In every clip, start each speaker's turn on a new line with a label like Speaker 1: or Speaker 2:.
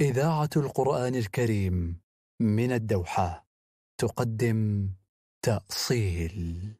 Speaker 1: إذاعة القرآن الكريم من الدوحة تقدم تأصيل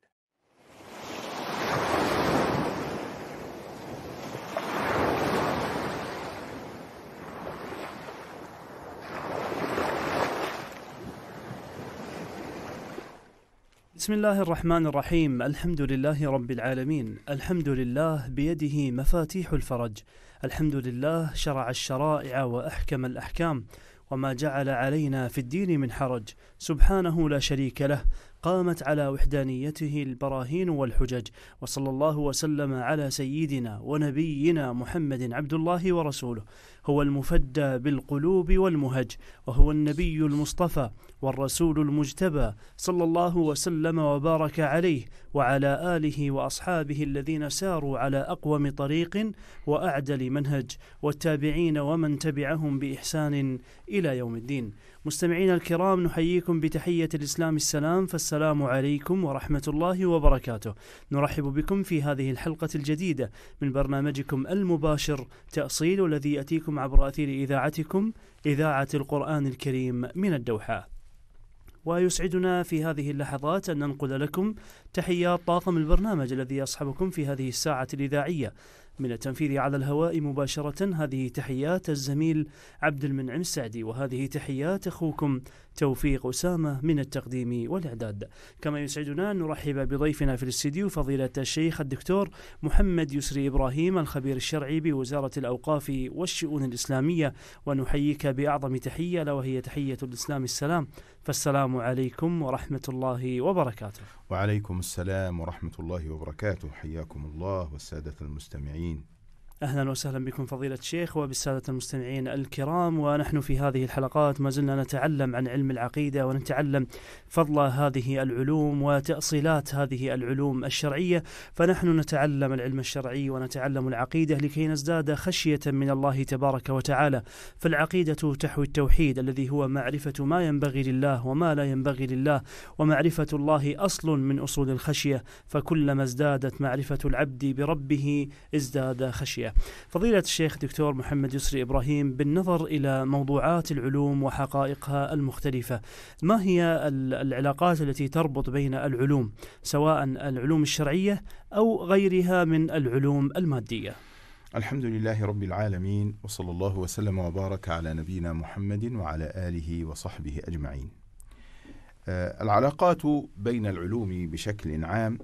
Speaker 1: بسم الله الرحمن الرحيم الحمد لله رب العالمين الحمد لله بيده مفاتيح الفرج الحمد لله شرع الشرائع واحكم الاحكام وما جعل علينا في الدين من حرج سبحانه لا شريك له قامت على وحدانيته البراهين والحجج وصلى الله وسلم على سيدنا ونبينا محمد عبد الله ورسوله هو المفدى بالقلوب والمهج وهو النبي المصطفى والرسول المجتبى صلى الله وسلم وبارك عليه وعلى اله واصحابه الذين ساروا على اقوم طريق واعدل منهج والتابعين ومن تبعهم باحسان الى يوم الدين مستمعينا الكرام نحييكم بتحية الإسلام السلام فالسلام عليكم ورحمة الله وبركاته. نرحب بكم في هذه الحلقة الجديدة من برنامجكم المباشر تأصيل الذي يأتيكم عبر أثير إذاعتكم إذاعة القرآن الكريم من الدوحة. ويسعدنا في هذه اللحظات أن ننقل لكم تحيات طاقم البرنامج الذي يصحبكم في هذه الساعة الإذاعية من التنفيذ على الهواء مباشرة هذه تحيات الزميل عبد المنعم السعدي وهذه تحيات أخوكم توفيق أسامة من التقديم والإعداد كما يسعدنا أن نرحب بضيفنا في الاستديو فضيلة الشيخ الدكتور محمد يسري إبراهيم الخبير الشرعي بوزارة الأوقاف والشؤون الإسلامية ونحييك بأعظم تحية لا وهي تحية الإسلام السلام فالسلام عليكم ورحمة الله وبركاته
Speaker 2: وعليكم السلام ورحمة الله وبركاته حياكم الله والسادة المستمعين
Speaker 1: اهلا وسهلا بكم فضيلة الشيخ وبالسادة المستمعين الكرام ونحن في هذه الحلقات ما زلنا نتعلم عن علم العقيدة ونتعلم فضل هذه العلوم وتأصيلات هذه العلوم الشرعية فنحن نتعلم العلم الشرعي ونتعلم العقيدة لكي نزداد خشية من الله تبارك وتعالى فالعقيدة تحوي التوحيد الذي هو معرفة ما ينبغي لله وما لا ينبغي لله ومعرفة الله أصل من أصول الخشية فكلما ازدادت معرفة العبد بربه ازداد خشية فضيلة الشيخ دكتور محمد يسري إبراهيم بالنظر إلى موضوعات العلوم وحقائقها المختلفة ما هي العلاقات التي تربط بين العلوم سواء العلوم الشرعية أو غيرها من
Speaker 2: العلوم المادية الحمد لله رب العالمين وصلى الله وسلم وبارك على نبينا محمد وعلى آله وصحبه أجمعين آه، العلاقات بين العلوم بشكل عام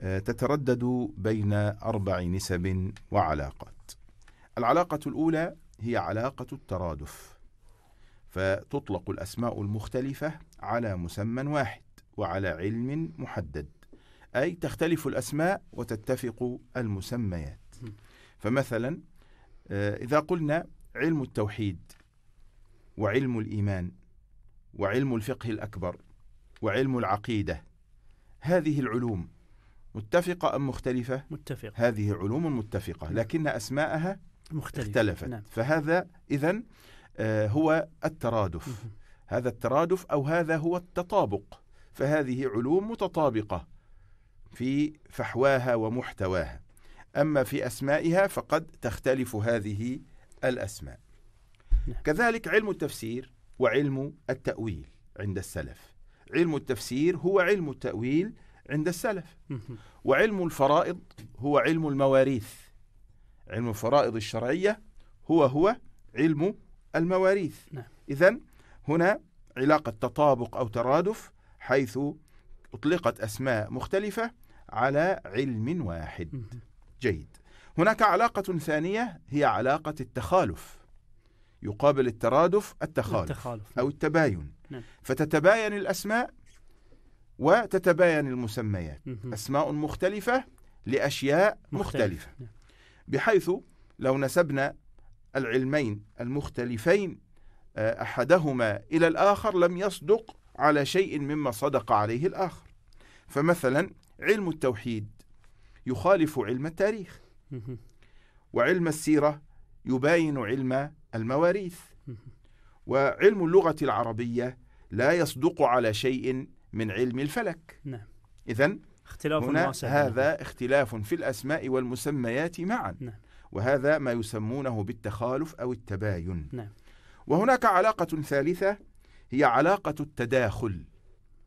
Speaker 2: آه، تتردد بين أربع نسب وعلاقات. العلاقة الأولى هي علاقة الترادف، فتطلق الأسماء المختلفة على مسمى واحد وعلى علم محدد، أي تختلف الأسماء وتتفق المسميات. فمثلا آه، إذا قلنا علم التوحيد وعلم الإيمان وعلم الفقه الأكبر وعلم العقيدة هذه العلوم متفقة أم مختلفة؟ متفقة هذه علوم متفقة نعم. لكن أسماءها مختلفة. اختلفت نعم. فهذا إذا آه، هو الترادف هذا الترادف أو هذا هو التطابق فهذه علوم متطابقة في فحواها ومحتواها أما في أسمائها فقد تختلف هذه الأسماء نعم. كذلك علم التفسير وعلم التأويل عند السلف علم التفسير هو علم التأويل عند السلف وعلم الفرائض هو علم المواريث علم الفرائض الشرعية هو هو علم المواريث نعم. إذا هنا علاقة تطابق أو ترادف حيث أطلقت أسماء مختلفة على علم واحد جيد هناك علاقة ثانية هي علاقة التخالف يقابل الترادف التخالف, التخالف. أو التباين نعم. فتتباين الأسماء وتتباين المسميات أسماء مختلفة لأشياء مختلفة نعم. بحيث لو نسبنا العلمين المختلفين آه، أحدهما إلى الآخر لم يصدق على شيء مما صدق عليه الآخر فمثلا علم التوحيد يخالف علم التاريخ وعلم السيرة يباين علم المواريث وعلم اللغة العربية لا يصدق على شيء من علم الفلك نعم إذا اختلاف هنا يعني. هذا اختلاف في الأسماء والمسميات معا نعم. وهذا ما يسمونه بالتخالف أو التباين نعم. وهناك علاقة ثالثة هي علاقة التداخل,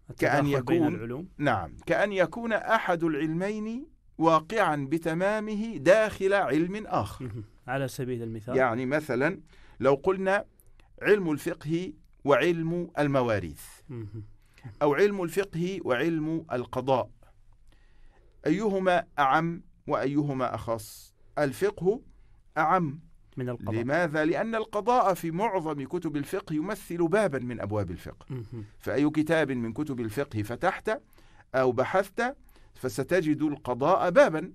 Speaker 2: التداخل كأن يكون العلوم. نعم كأن يكون أحد العلمين واقعا بتمامه داخل علم آخر على سبيل المثال يعني مثلا لو قلنا علم الفقه وعلم المواريث أو علم الفقه وعلم القضاء أيهما أعم وأيهما أخص الفقه أعم من القضاء لماذا؟ لأن القضاء في معظم كتب الفقه يمثل بابا من أبواب الفقه فأي كتاب من كتب الفقه فتحت أو بحثت فستجد القضاء بابا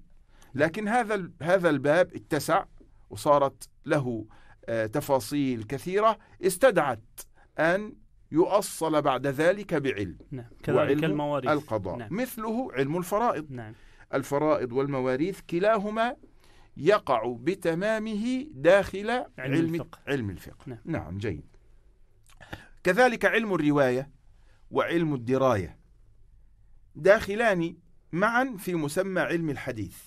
Speaker 2: لكن هذا هذا الباب اتسع وصارت له آه، تفاصيل كثيرة استدعت أن يؤصل بعد ذلك بعلم نعم. كذلك المواريث القضاء نعم. مثله علم الفرائض نعم. الفرائض والمواريث كلاهما يقع بتمامه داخل علم, علم الفقه, علم الفقه. نعم. نعم جيد كذلك علم الرواية وعلم الدراية داخلان معا في مسمى علم الحديث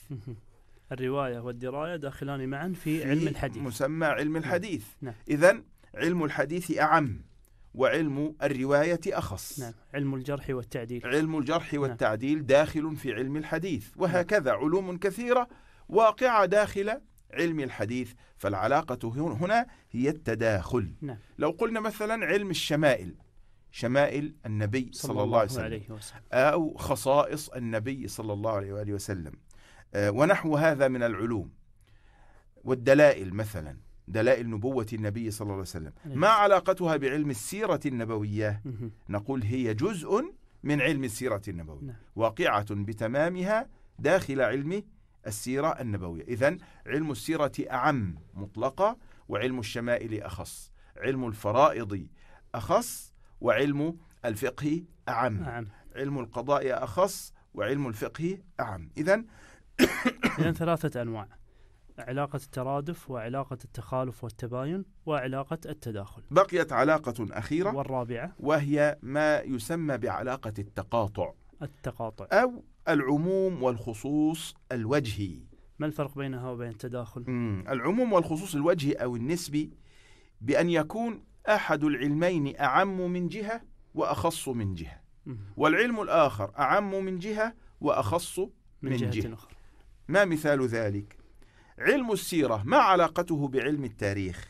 Speaker 2: الرواية والدراية داخلان معا في, في علم الحديث مسمى علم الحديث نعم. إذا علم الحديث أعم وعلم الرواية أخص نعم علم الجرح والتعديل علم الجرح نعم. والتعديل نعم. داخل في علم الحديث وهكذا نعم. علوم كثيرة واقعة داخل علم الحديث فالعلاقة هنا هي التداخل نعم. لو قلنا مثلا علم الشمائل شمائل النبي صلى, صلى الله, الله عليه وسلم أو خصائص النبي صلى الله عليه وآله وسلم آه، ونحو هذا من العلوم والدلائل مثلا دلائل نبوة النبي صلى الله عليه وسلم نعم. ما علاقتها بعلم السيرة النبوية نقول هي جزء من علم السيرة النبوية نعم. واقعة بتمامها داخل علم السيرة النبوية إذا علم السيرة أعم مطلقة وعلم الشمائل أخص علم الفرائض أخص وعلم الفقه أعم, أعم. علم القضاء أخص وعلم الفقه أعم إذا إذا ثلاثة
Speaker 1: أنواع علاقة الترادف وعلاقة التخالف والتباين وعلاقة
Speaker 2: التداخل بقيت علاقة أخيرة والرابعة وهي ما يسمى بعلاقة التقاطع التقاطع أو العموم والخصوص الوجهي ما الفرق بينها وبين التداخل؟ مم. العموم والخصوص الوجهي أو النسبي بأن يكون أحد العلمين أعم من جهة وأخص من جهة والعلم الآخر أعم من جهة وأخص من, من جهة, جهة. أخرى ما مثال ذلك؟ علم السيرة ما علاقته بعلم التاريخ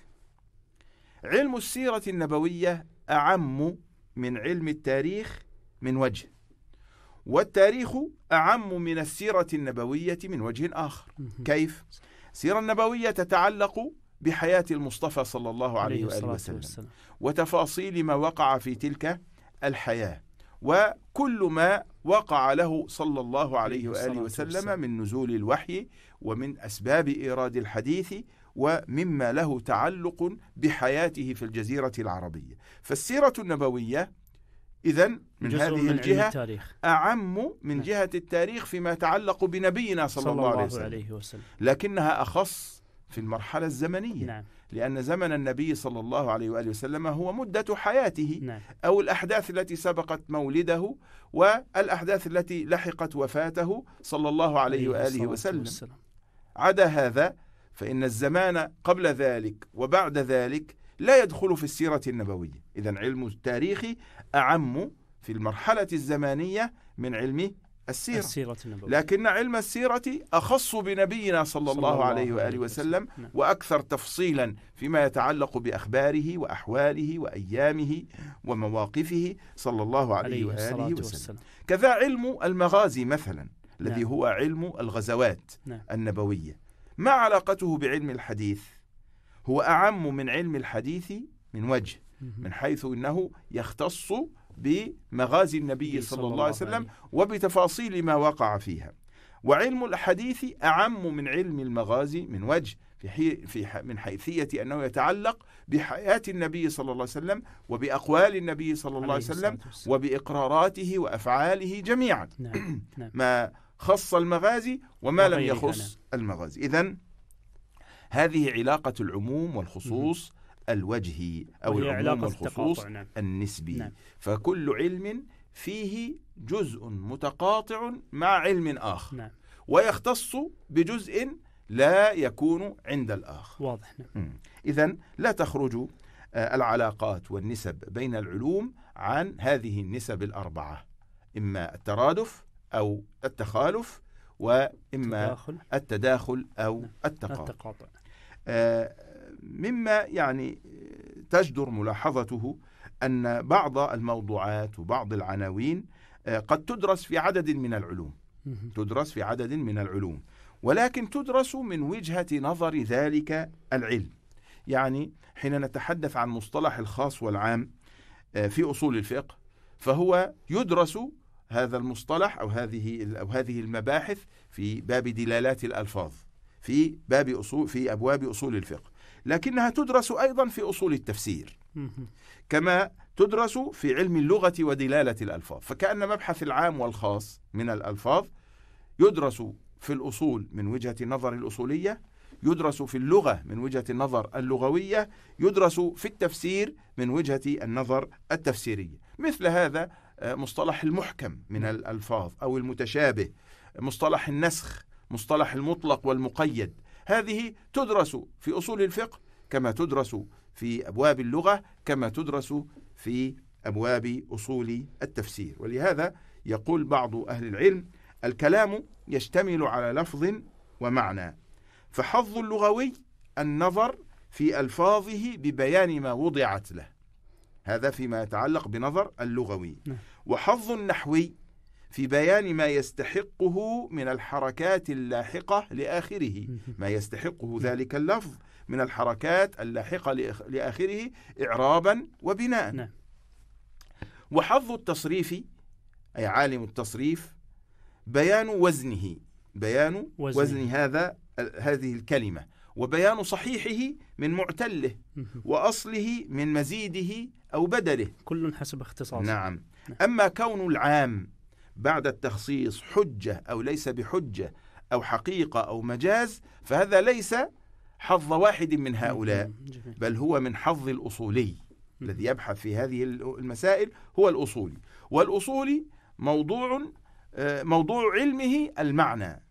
Speaker 2: علم السيرة النبوية أعم من علم التاريخ من وجه والتاريخ أعم من السيرة النبوية من وجه آخر كيف؟ السيرة النبوية تتعلق بحياة المصطفى صلى الله عليه وآله وسلم وتفاصيل ما وقع في تلك الحياة وكل ما وقع له صلى الله عليه وآله وسلم من نزول الوحي ومن أسباب إيراد الحديث ومما له تعلق بحياته في الجزيرة العربية فالسيرة النبوية إذا من هذه من الجهة أعم من نعم. جهة التاريخ فيما يتعلق بنبينا صلى, صلى الله, عليه وسلم. عليه وسلم لكنها أخص في المرحلة الزمنية نعم. لأن زمن النبي صلى الله عليه وآله وسلم هو مدة حياته نعم. أو الأحداث التي سبقت مولده والأحداث التي لحقت وفاته صلى الله عليه وآله وسلم عدا هذا فإن الزمان قبل ذلك وبعد ذلك لا يدخل في السيرة النبوية إذا علم التاريخ أعم في المرحلة الزمانية من علم السيرة, السيرة النبوية. لكن علم السيرة أخص بنبينا صلى, صلى الله, الله عليه وآله وسلم نعم. وأكثر تفصيلا فيما يتعلق بأخباره وأحواله وأيامه ومواقفه صلى الله عليه, عليه وآله وسلم. وسلم كذا علم المغازي مثلا الذي نعم. هو علم الغزوات نعم. النبوية ما علاقته بعلم الحديث هو أعم من علم الحديث من وجه من حيث أنه يختص بمغازي النبي صلى الله عليه وسلم وبتفاصيل ما وقع فيها وعلم الحديث أعم من علم المغازي من وجه في حي في ح من حيثية أنه يتعلق بحياة النبي صلى الله عليه وسلم وبأقوال النبي صلى الله عليه وسلم وبإقراراته وأفعاله جميعا نعم،, نعم. نعم. ما خص المغازي وما لم يخص نعم. المغازي إذا هذه علاقة العموم والخصوص الوجهي أو العموم الخصوص نعم. النسبي نعم. فكل علم فيه جزء متقاطع مع علم آخر نعم. ويختص بجزء لا يكون عند الآخر واضح نعم. إذا لا تخرج آه، العلاقات والنسب بين العلوم عن هذه النسب الأربعة إما الترادف أو التخالف وإما التداخل, التداخل أو نعم. التقاطع, التقاطع. آه مما يعني تجدر ملاحظته أن بعض الموضوعات وبعض العناوين آه، قد تدرس في عدد من العلوم تدرس في عدد من العلوم ولكن تدرس من وجهة نظر ذلك العلم يعني حين نتحدث عن مصطلح الخاص والعام آه، في أصول الفقه فهو يدرس هذا المصطلح أو هذه أو هذه المباحث في باب دلالات الألفاظ في باب أصول في أبواب أصول الفقه لكنها تدرس أيضا في أصول التفسير كما تدرس في علم اللغة ودلالة الألفاظ فكأن مبحث العام والخاص من الألفاظ يدرس في الأصول من وجهة النظر الأصولية يدرس في اللغة من وجهة النظر اللغوية يدرس في التفسير من وجهة النظر التفسيرية مثل هذا آه، مصطلح المحكم من الألفاظ أو المتشابه مصطلح النسخ مصطلح المطلق والمقيد هذه تدرس في أصول الفقه كما تدرس في أبواب اللغة كما تدرس في أبواب أصول التفسير ولهذا يقول بعض أهل العلم الكلام يشتمل على لفظ ومعنى فحظ اللغوي النظر في ألفاظه ببيان ما وضعت له هذا فيما يتعلق بنظر اللغوي نعم. وحظ النحوي في بيان ما يستحقه من الحركات اللاحقة لآخره ما يستحقه ذلك اللفظ من الحركات اللاحقة لآخره إعرابا وبناء نعم. وحظ التصريف أي عالم التصريف بيان وزنه بيان وزن, وزن هذا هذه الكلمة وبيان صحيحه من معتله وأصله من مزيده أو بدله كل حسب اختصاصه نعم. نعم أما كون العام بعد التخصيص حجة أو ليس بحجة أو حقيقة أو مجاز فهذا ليس حظ واحد من هؤلاء بل هو من حظ الأصولي الذي يبحث في هذه المسائل هو الأصولي والأصولي موضوع آه، موضوع علمه المعنى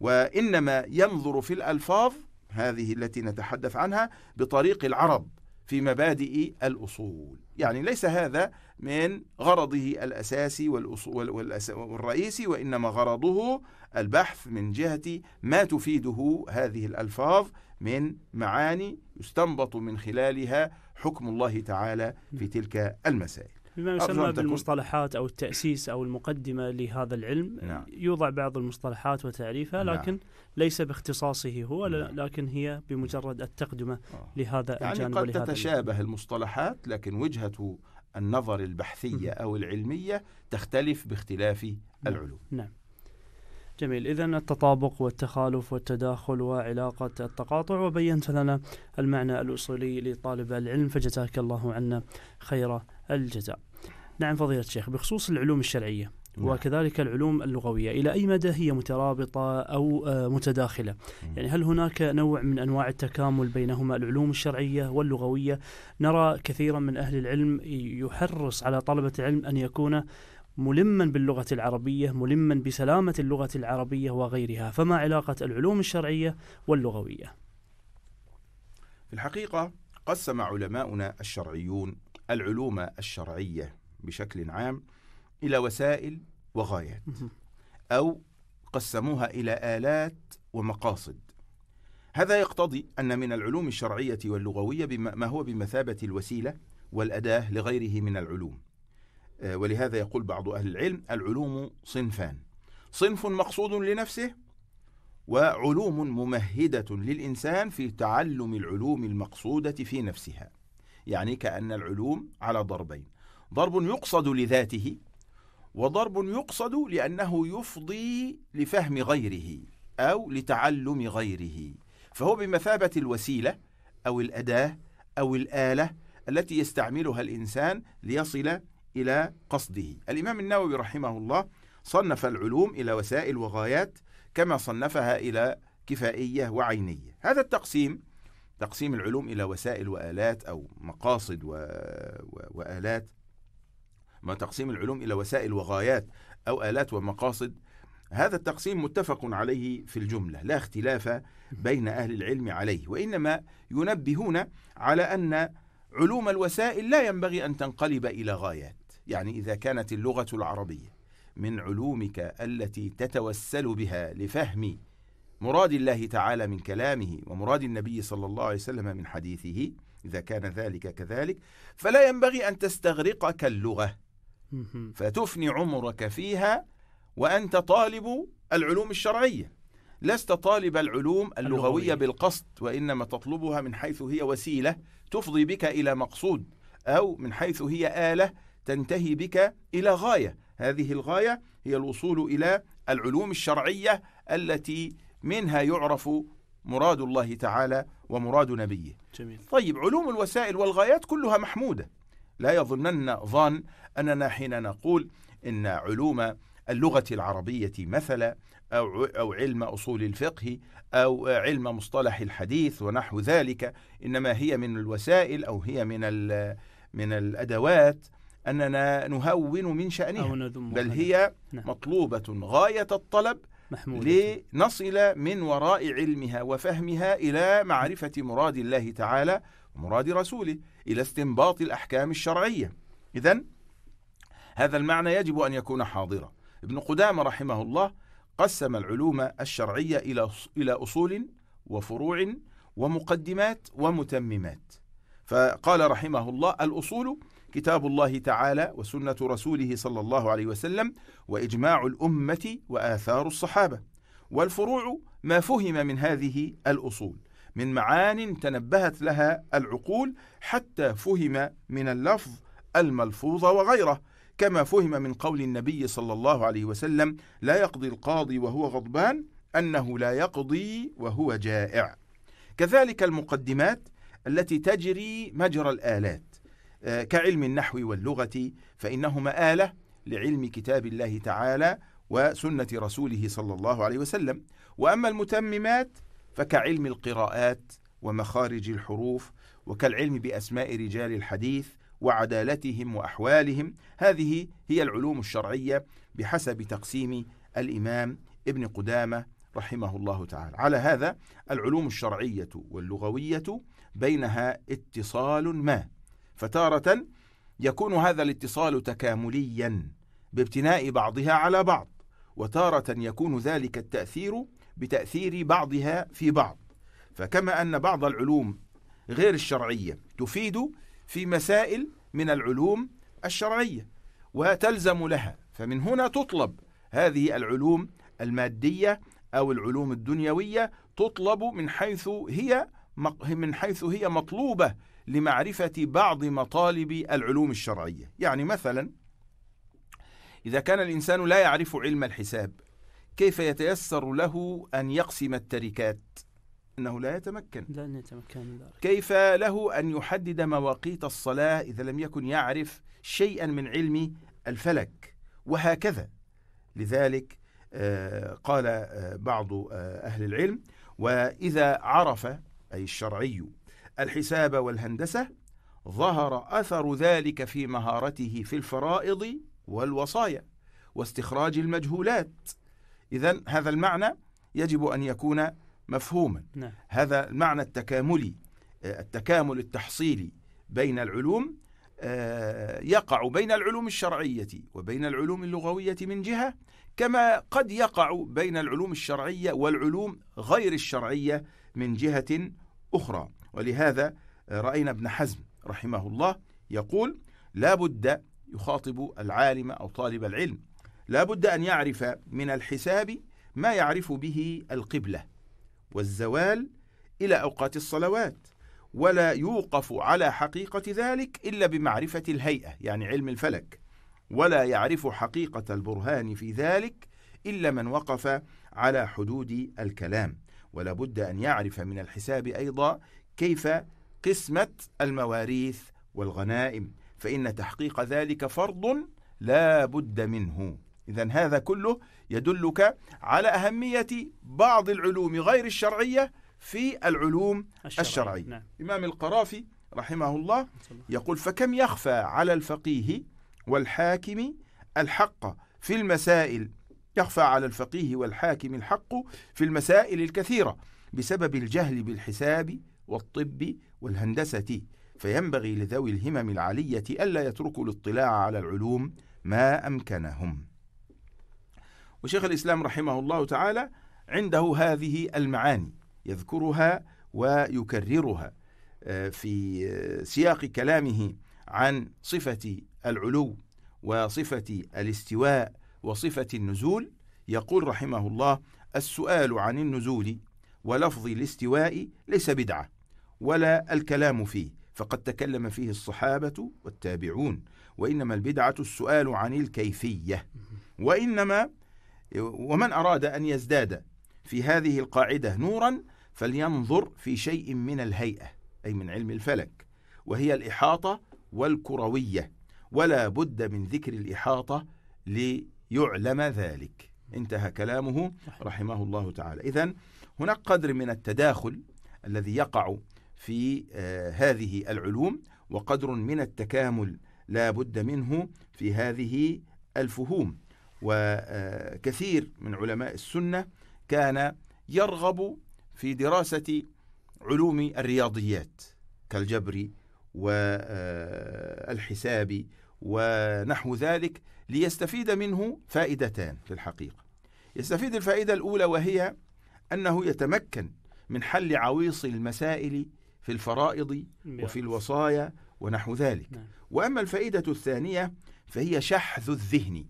Speaker 2: وإنما ينظر في الألفاظ هذه التي نتحدث عنها بطريق العرب في مبادئ الأصول يعني ليس هذا من غرضه الأساسي والرئيسي وإنما غرضه البحث من جهة ما تفيده هذه الألفاظ من معاني يستنبط من خلالها حكم الله تعالى في تلك المسائل بما يسمى
Speaker 1: بالمصطلحات او التاسيس او المقدمه لهذا العلم نعم. يوضع بعض المصطلحات وتعريفها نعم. لكن ليس باختصاصه هو نعم. لكن هي بمجرد التقدمه أوه. لهذا يعني الجانب قد تتشابه
Speaker 2: المصطلحات لكن وجهه النظر البحثيه م. او العلميه تختلف باختلاف نعم. العلوم
Speaker 1: نعم جميل إذا التطابق والتخالف والتداخل وعلاقة التقاطع وبينت لنا المعنى الأصولي لطالب العلم فجزاك الله عنا خير الجزاء نعم فضيلة الشيخ بخصوص العلوم الشرعية نعم. وكذلك العلوم اللغوية إلى أي مدى هي مترابطة أو آه، متداخلة يعني هل هناك نوع من أنواع التكامل بينهما العلوم الشرعية واللغوية نرى كثيرا من أهل العلم يحرص على طلبة العلم أن يكون ملما باللغة العربية ملما بسلامة اللغة العربية وغيرها فما علاقة العلوم الشرعية واللغوية
Speaker 2: في الحقيقة قسم علماؤنا الشرعيون العلوم الشرعية بشكل عام إلى وسائل وغايات أو قسموها إلى آلات ومقاصد هذا يقتضي أن من العلوم الشرعية واللغوية ما هو بمثابة الوسيلة والأداة لغيره من العلوم آه، ولهذا يقول بعض أهل العلم العلوم صنفان صنف مقصود لنفسه وعلوم ممهدة للإنسان في تعلم العلوم المقصودة في نفسها يعني كأن العلوم على ضربين ضرب يقصد لذاته وضرب يقصد لأنه يفضي لفهم غيره أو لتعلم غيره فهو بمثابة الوسيلة أو الأداة أو الآلة التي يستعملها الإنسان ليصل إلى قصده الإمام النووي رحمه الله صنف العلوم إلى وسائل وغايات كما صنفها إلى كفائية وعينية هذا التقسيم تقسيم العلوم إلى وسائل وآلات أو مقاصد و... و... وآلات ما تقسيم العلوم إلى وسائل وغايات أو آلات ومقاصد هذا التقسيم متفق عليه في الجملة لا اختلاف بين أهل العلم عليه وإنما ينبهون على أن علوم الوسائل لا ينبغي أن تنقلب إلى غايات يعني إذا كانت اللغة العربية من علومك التي تتوسل بها لفهم مراد الله تعالى من كلامه ومراد النبي صلى الله عليه وسلم من حديثه إذا كان ذلك كذلك فلا ينبغي أن تستغرقك اللغة فتفني عمرك فيها وأنت طالب العلوم الشرعية لست طالب العلوم اللغوية بالقصد وإنما تطلبها من حيث هي وسيلة تفضي بك إلى مقصود أو من حيث هي آلة تنتهي بك إلى غاية هذه الغاية هي الوصول إلى العلوم الشرعية التي منها يعرف مراد الله تعالى ومراد نبيه جميل. طيب علوم الوسائل والغايات كلها محمودة لا يظنن ظن أننا حين نقول إن علوم اللغة العربية مثلا أو علم أصول الفقه أو علم مصطلح الحديث ونحو ذلك إنما هي من الوسائل أو هي من, من الأدوات أننا نهون من شأنها أو بل هي نعم. مطلوبة غاية الطلب محمودة. لنصل من وراء علمها وفهمها إلى معرفة مراد الله تعالى ومراد رسوله إلى استنباط الأحكام الشرعية إذا هذا المعنى يجب أن يكون حاضرا ابن قدامة رحمه الله قسم العلوم الشرعية إلى إلى أصول وفروع ومقدمات ومتممات فقال رحمه الله الأصول كتاب الله تعالى وسنة رسوله صلى الله عليه وسلم وإجماع الأمة وآثار الصحابة والفروع ما فهم من هذه الأصول من معان تنبهت لها العقول حتى فهم من اللفظ الملفوظ وغيره كما فهم من قول النبي صلى الله عليه وسلم لا يقضي القاضي وهو غضبان أنه لا يقضي وهو جائع كذلك المقدمات التي تجري مجرى الآلات آه، كعلم النحو واللغة فإنهما آلة لعلم كتاب الله تعالى وسنة رسوله صلى الله عليه وسلم وأما المتممات فكعلم القراءات ومخارج الحروف وكالعلم بأسماء رجال الحديث وعدالتهم وأحوالهم هذه هي العلوم الشرعية بحسب تقسيم الإمام ابن قدامة رحمه الله تعالى على هذا العلوم الشرعية واللغوية بينها اتصال ما فتارة يكون هذا الاتصال تكامليا بابتناء بعضها على بعض وتارة يكون ذلك التأثير بتأثير بعضها في بعض فكما أن بعض العلوم غير الشرعية تفيد في مسائل من العلوم الشرعية وتلزم لها فمن هنا تطلب هذه العلوم المادية أو العلوم الدنيوية تطلب من حيث هي من حيث هي مطلوبة لمعرفة بعض مطالب العلوم الشرعية يعني مثلا إذا كان الإنسان لا يعرف علم الحساب كيف يتيسر له أن يقسم التركات أنه لا يتمكن لن يتمكن من ذلك كيف له أن يحدد مواقيت الصلاة إذا لم يكن يعرف شيئا من علم الفلك وهكذا لذلك آه، قال آه، بعض آه، أهل العلم وإذا عرف أي الشرعي الحساب والهندسة ظهر أثر ذلك في مهارته في الفرائض والوصايا واستخراج المجهولات إذا هذا المعنى يجب أن يكون مفهوما نعم. هذا المعنى التكاملي آه، التكامل التحصيلي بين العلوم آه، يقع بين العلوم الشرعية وبين العلوم اللغوية من جهة كما قد يقع بين العلوم الشرعية والعلوم غير الشرعية من جهة أخرى ولهذا رأينا ابن حزم رحمه الله يقول لا بد يخاطب العالم أو طالب العلم لا بد أن يعرف من الحساب ما يعرف به القبلة والزوال إلى أوقات الصلوات ولا يوقف على حقيقة ذلك إلا بمعرفة الهيئة يعني علم الفلك ولا يعرف حقيقة البرهان في ذلك إلا من وقف على حدود الكلام ولا بد أن يعرف من الحساب أيضا كيف قسمة المواريث والغنائم فإن تحقيق ذلك فرض لا بد منه إذا هذا كله يدلك على أهمية بعض العلوم غير الشرعية في العلوم الشرعية, الشرعية. نعم. إمام القرافي رحمه الله يقول فكم يخفى على الفقيه والحاكم الحق في المسائل يخفى على الفقيه والحاكم الحق في المسائل الكثيرة بسبب الجهل بالحساب والطب والهندسة فينبغي لذوي الهمم العالية ألا يتركوا الاطلاع على العلوم ما أمكنهم وشيخ الإسلام رحمه الله تعالى عنده هذه المعاني يذكرها ويكررها آه، في سياق كلامه عن صفة العلو وصفة الاستواء وصفة النزول يقول رحمه الله السؤال عن النزول ولفظ الاستواء ليس بدعة ولا الكلام فيه فقد تكلم فيه الصحابة والتابعون وإنما البدعة السؤال عن الكيفية وإنما ومن أراد أن يزداد في هذه القاعدة نورا فلينظر في شيء من الهيئة أي من علم الفلك وهي الإحاطة والكروية ولا بد من ذكر الإحاطة ليعلم ذلك انتهى كلامه رحمه الله تعالى إذن هناك قدر من التداخل الذي يقع في آه، هذه العلوم وقدر من التكامل لا بد منه في هذه الفهوم وكثير آه، من علماء السنه كان يرغب في دراسه علوم الرياضيات كالجبر والحساب آه، ونحو ذلك ليستفيد منه فائدتان في الحقيقه يستفيد الفائده الاولى وهي أنه يتمكن من حل عويص المسائل في الفرائض وفي الوصايا ونحو ذلك نعم. وأما الفائدة الثانية فهي شحذ الذهن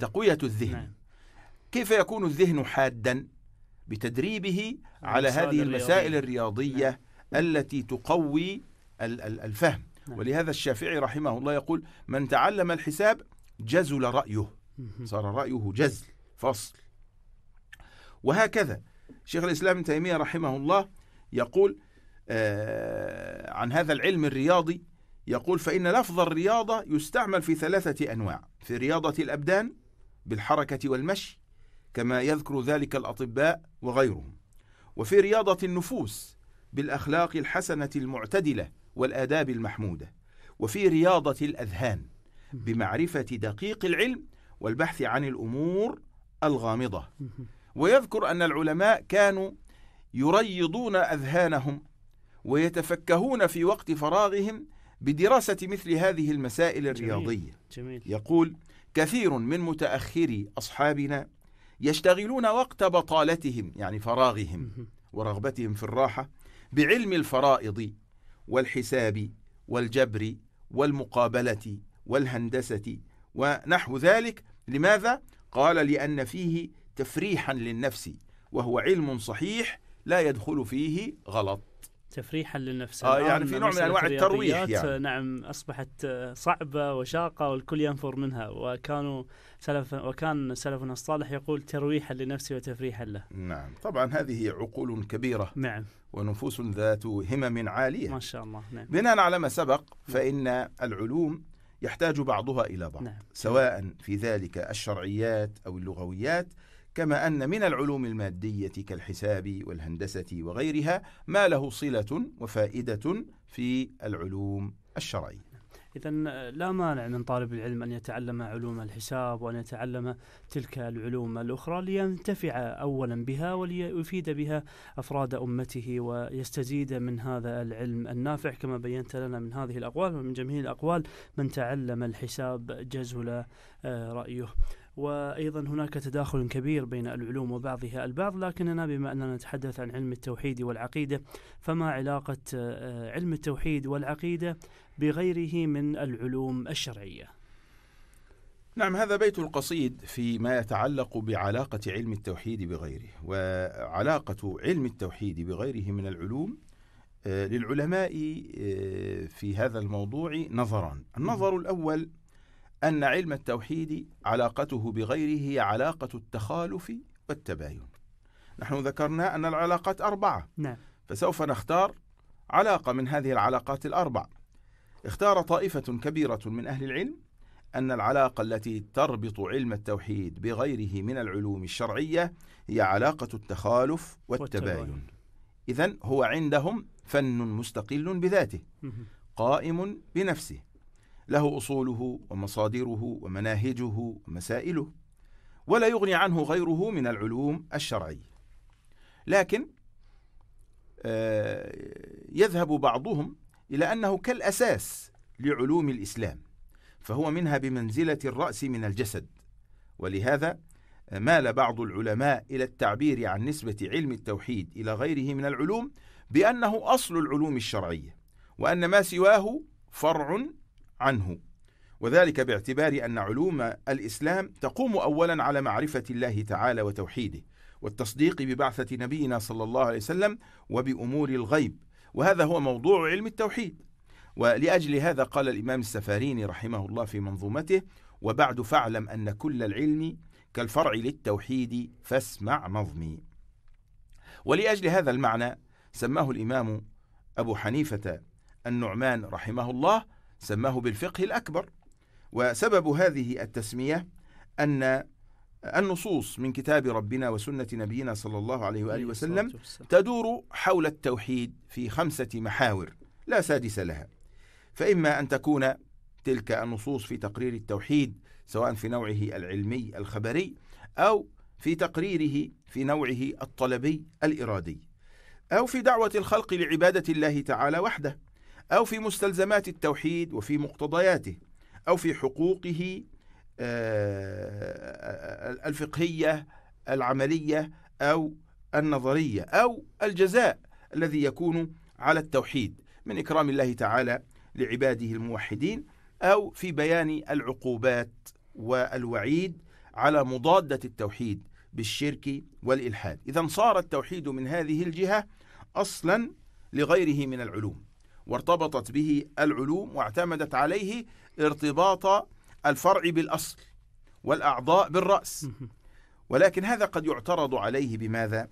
Speaker 2: تقوية الذهن نعم. كيف يكون الذهن حادا بتدريبه على هذه المسائل نعم. الرياضية التي تقوي الفهم ولهذا الشافعي رحمه الله يقول من تعلم الحساب جزل رأيه صار رأيه جزل فصل وهكذا شيخ الإسلام ابن تيمية رحمه الله يقول آه، عن هذا العلم الرياضي يقول فإن لفظ الرياضة يستعمل في ثلاثة أنواع في رياضة الأبدان بالحركة والمشي كما يذكر ذلك الأطباء وغيرهم وفي رياضة النفوس بالأخلاق الحسنة المعتدلة والآداب المحمودة وفي رياضة الأذهان بمعرفة دقيق العلم والبحث عن الأمور الغامضة ويذكر أن العلماء كانوا يريضون أذهانهم ويتفكهون في وقت فراغهم بدراسة مثل هذه المسائل الرياضية جميل. جميل. يقول كثير من متأخري أصحابنا يشتغلون وقت بطالتهم يعني فراغهم ورغبتهم في الراحة بعلم الفرائض والحساب والجبر والمقابلة والهندسة ونحو ذلك لماذا؟ قال لأن فيه تفريحا للنفس وهو علم صحيح لا يدخل فيه
Speaker 1: غلط تفريحا للنفس آه يعني في نوع من انواع الترويح يعني. نعم اصبحت صعبه وشاقه والكل ينفر منها وكانوا سلف وكان سلفنا الصالح يقول ترويحا للنفس وتفريحا له.
Speaker 2: نعم طبعا هذه عقول كبيره نعم ونفوس ذات همم عاليه ما شاء الله نعم بناء على ما سبق نعم. فان العلوم يحتاج بعضها الى بعض نعم. سواء في ذلك الشرعيات او اللغويات كما أن من العلوم المادية كالحساب والهندسة وغيرها ما له صلة وفائدة في العلوم الشرعية
Speaker 1: إذا آه، لا مانع من طالب العلم أن يتعلم علوم الحساب وأن يتعلم تلك العلوم الأخرى لينتفع أولا بها وليفيد بها أفراد أمته ويستزيد من هذا العلم النافع كما بينت لنا من هذه الأقوال ومن جميع الأقوال من تعلم الحساب جزل آه، رأيه وأيضا هناك تداخل كبير بين العلوم وبعضها البعض لكننا بما أننا نتحدث عن علم التوحيد والعقيدة فما علاقة آه، علم التوحيد والعقيدة بغيره من العلوم الشرعية
Speaker 2: نعم هذا بيت القصيد فيما يتعلق بعلاقة علم التوحيد بغيره وعلاقة علم التوحيد بغيره من العلوم آه، للعلماء آه، في هذا الموضوع نظران النظر الأول أن علم التوحيد علاقته بغيره هي علاقة التخالف والتباين نحن ذكرنا أن العلاقات أربعة نعم. فسوف نختار علاقة من هذه العلاقات الأربع اختار طائفة كبيرة من أهل العلم أن العلاقة التي تربط علم التوحيد بغيره من العلوم الشرعية هي علاقة التخالف والتباين, إذن إذا هو عندهم فن مستقل بذاته قائم بنفسه له أصوله ومصادره ومناهجه ومسائله ولا يغني عنه غيره من العلوم الشرعية لكن آه، يذهب بعضهم إلى أنه كالأساس لعلوم الإسلام فهو منها بمنزلة الرأس من الجسد ولهذا آه، مال بعض العلماء إلى التعبير عن نسبة علم التوحيد إلى غيره من العلوم بأنه أصل العلوم الشرعية وأن ما سواه فرع عنه وذلك باعتبار أن علوم الإسلام تقوم أولا على معرفة الله تعالى وتوحيده والتصديق ببعثة نبينا صلى الله عليه وسلم وبأمور الغيب وهذا هو موضوع علم التوحيد ولأجل هذا قال الإمام السفاريني رحمه الله في منظومته وبعد فاعلم أن كل العلم كالفرع للتوحيد فاسمع نظمي ولأجل هذا المعنى سماه الإمام أبو حنيفة النعمان رحمه الله سماه بالفقه الأكبر وسبب هذه التسمية أن النصوص من كتاب ربنا وسنة نبينا صلى الله عليه وآله وسلم تدور حول التوحيد في خمسة محاور لا سادس لها فإما أن تكون تلك النصوص في تقرير التوحيد سواء في نوعه العلمي الخبري أو في تقريره في نوعه الطلبي الإرادي أو في دعوة الخلق لعبادة الله تعالى وحده أو في مستلزمات التوحيد وفي مقتضياته أو في حقوقه آه، الفقهية العملية أو النظرية أو الجزاء الذي يكون على التوحيد من إكرام الله تعالى لعباده الموحدين أو في بيان العقوبات والوعيد على مضادة التوحيد بالشرك والإلحاد إذا صار التوحيد من هذه الجهة أصلا لغيره من العلوم وارتبطت به العلوم واعتمدت عليه ارتباط الفرع بالأصل والأعضاء بالرأس ولكن هذا قد يعترض عليه بماذا؟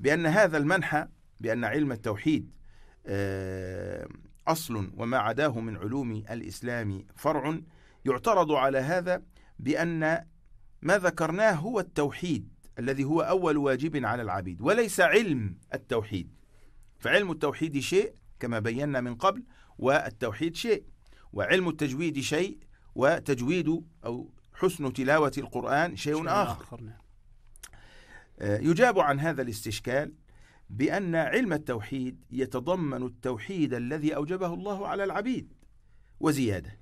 Speaker 2: بأن هذا المنحى بأن علم التوحيد آه، أصل وما عداه من علوم الإسلام فرع يعترض على هذا بأن ما ذكرناه هو التوحيد الذي هو أول واجب على العبيد وليس علم التوحيد فعلم التوحيد شيء كما بينا من قبل والتوحيد شيء وعلم التجويد شيء وتجويد أو حسن تلاوة القرآن شيء آخر, آخر نعم. آه، يجاب عن هذا الاستشكال بأن علم التوحيد يتضمن التوحيد الذي أوجبه الله على العبيد وزيادة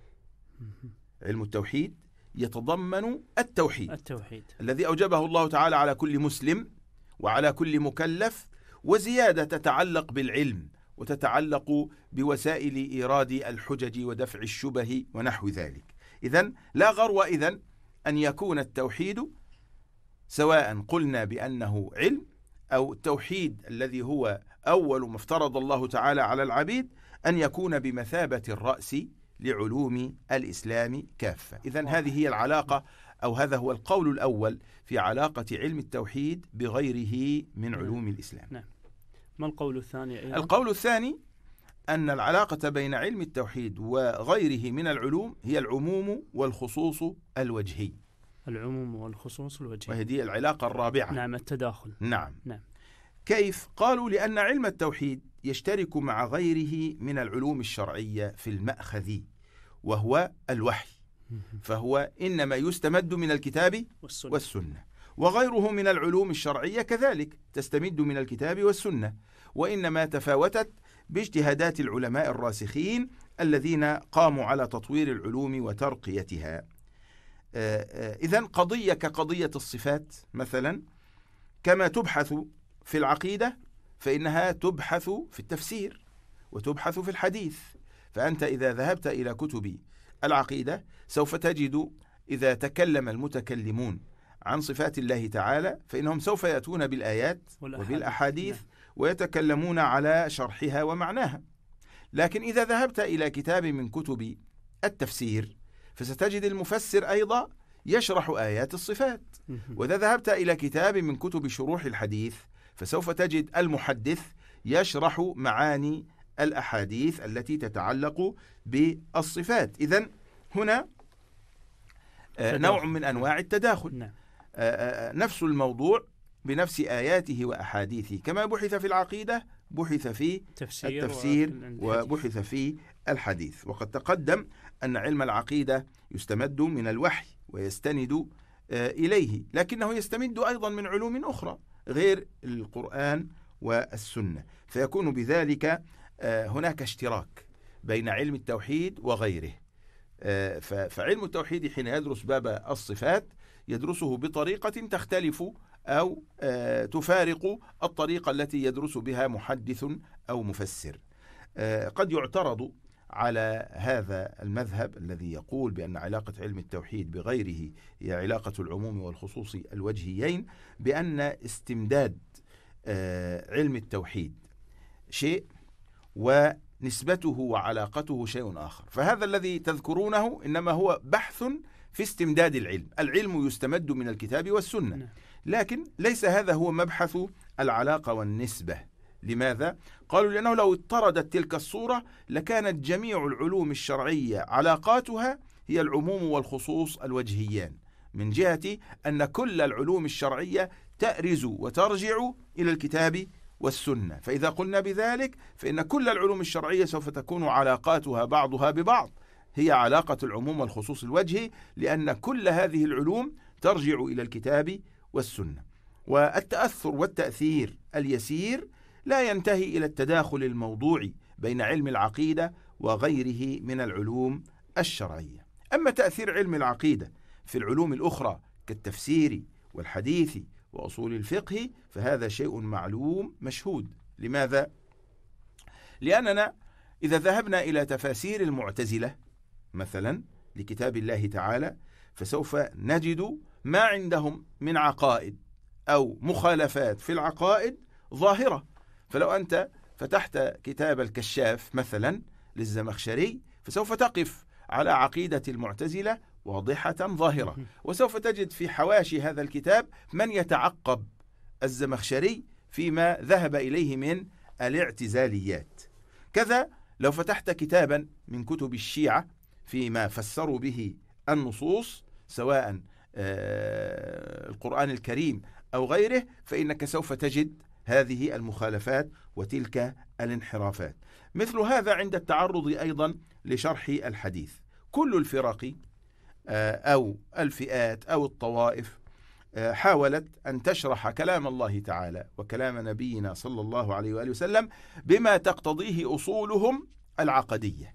Speaker 2: علم التوحيد يتضمن التوحيد, التوحيد الذي أوجبه الله تعالى على كل مسلم وعلى كل مكلف وزيادة تتعلق بالعلم وتتعلق بوسائل إيراد الحجج ودفع الشبه ونحو ذلك إذا لا غرو إذا أن يكون التوحيد سواء قلنا بأنه علم أو التوحيد الذي هو أول ما افترض الله تعالى على العبيد أن يكون بمثابة الرأس لعلوم الإسلام كافة إذا هذه هي العلاقة أو هذا هو القول الأول في علاقة علم التوحيد بغيره من علوم نعم. الإسلام نعم. ما القول الثاني أيضا؟ القول الثاني أن العلاقة بين علم التوحيد وغيره من العلوم هي العموم والخصوص الوجهي العموم والخصوص الوجهي وهي دي العلاقة الرابعة نعم التداخل نعم نعم كيف؟ قالوا لأن علم التوحيد يشترك مع غيره من العلوم الشرعية في المأخذ وهو الوحي فهو إنما يستمد من الكتاب والسنة, والسنة. وغيره من العلوم الشرعية كذلك تستمد من الكتاب والسنة وإنما تفاوتت باجتهادات العلماء الراسخين الذين قاموا على تطوير العلوم وترقيتها آه، آه، إذا قضية كقضية الصفات مثلا كما تبحث في العقيدة فإنها تبحث في التفسير وتبحث في الحديث فأنت إذا ذهبت إلى كتب العقيدة سوف تجد إذا تكلم المتكلمون عن صفات الله تعالى فإنهم سوف يأتون بالآيات والأحاديث وبالأحاديث نعم. ويتكلمون على شرحها ومعناها لكن إذا ذهبت إلى كتاب من كتب التفسير فستجد المفسر أيضا يشرح آيات الصفات وإذا ذهبت إلى كتاب من كتب شروح الحديث فسوف تجد المحدث يشرح معاني الأحاديث التي تتعلق بالصفات إذا هنا آه، نوع من أنواع التداخل نعم. نفس الموضوع بنفس آياته وأحاديثه كما بحث في العقيدة بحث في تفسير التفسير وبحث في الحديث وقد تقدم أن علم العقيدة يستمد من الوحي ويستند آه، إليه لكنه يستمد أيضا من علوم أخرى غير القرآن والسنة فيكون بذلك آه، هناك اشتراك بين علم التوحيد وغيره آه، فعلم التوحيد حين يدرس باب الصفات يدرسه بطريقة تختلف أو آه، تفارق الطريقة التي يدرس بها محدث أو مفسر آه، قد يعترض على هذا المذهب الذي يقول بأن علاقة علم التوحيد بغيره هي علاقة العموم والخصوص الوجهيين بأن استمداد علم التوحيد شيء و نسبته وعلاقته شيء آخر فهذا الذي تذكرونه إنما هو بحث في استمداد العلم العلم يستمد من الكتاب والسنة نعم. لكن ليس هذا هو مبحث العلاقة والنسبة لماذا؟ قالوا لأنه لو اطردت تلك الصورة لكانت جميع العلوم الشرعية علاقاتها هي العموم والخصوص الوجهيان من جهة أن كل العلوم الشرعية تأرز وترجع إلى الكتاب والسنة فإذا قلنا بذلك فإن كل العلوم الشرعية سوف تكون علاقاتها بعضها ببعض هي علاقة العموم والخصوص الوجهي لأن كل هذه العلوم ترجع إلى الكتاب والسنة والتأثر والتأثير اليسير لا ينتهي إلى التداخل الموضوعي بين علم العقيدة وغيره من العلوم الشرعية أما تأثير علم العقيدة في العلوم الأخرى كالتفسير والحديث وأصول الفقه فهذا شيء معلوم مشهود لماذا؟ لأننا إذا ذهبنا إلى تفاسير المعتزلة مثلا لكتاب الله تعالى فسوف نجد ما عندهم من عقائد أو مخالفات في العقائد ظاهرة فلو أنت فتحت كتاب الكشاف مثلا للزمخشري فسوف تقف على عقيدة المعتزلة واضحة ظاهرة وسوف تجد في حواشي هذا الكتاب من يتعقب الزمخشري فيما ذهب إليه من الاعتزاليات كذا لو فتحت كتابا من كتب الشيعة فيما فسروا به النصوص سواء آه، القرآن الكريم أو غيره فإنك سوف تجد هذه المخالفات وتلك الانحرافات مثل هذا عند التعرض أيضا لشرح الحديث كل الفرق آه، أو الفئات أو الطوائف آه، حاولت أن تشرح كلام الله تعالى وكلام نبينا صلى الله عليه وآله وسلم بما تقتضيه أصولهم العقدية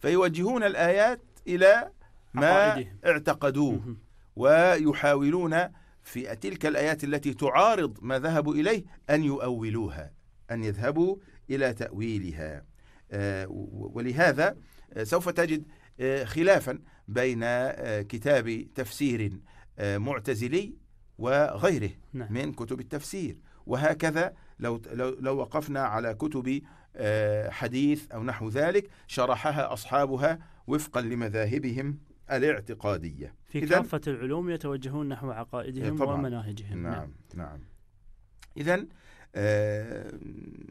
Speaker 2: فيوجهون الآيات إلى ما اعتقدوه ويحاولون في تلك الآيات التي تعارض ما ذهبوا إليه أن يؤولوها أن يذهبوا إلى تأويلها آه، ولهذا سوف تجد خلافا بين آه، كتاب تفسير آه، معتزلي وغيره نعم. من كتب التفسير وهكذا لو لو, لو وقفنا على كتب آه، حديث او نحو ذلك شرحها اصحابها وفقا لمذاهبهم الاعتقاديه في كافه
Speaker 1: العلوم يتوجهون نحو إيه، عقائدهم طبعاً. ومناهجهم نعم
Speaker 2: نعم, نعم. اذا آه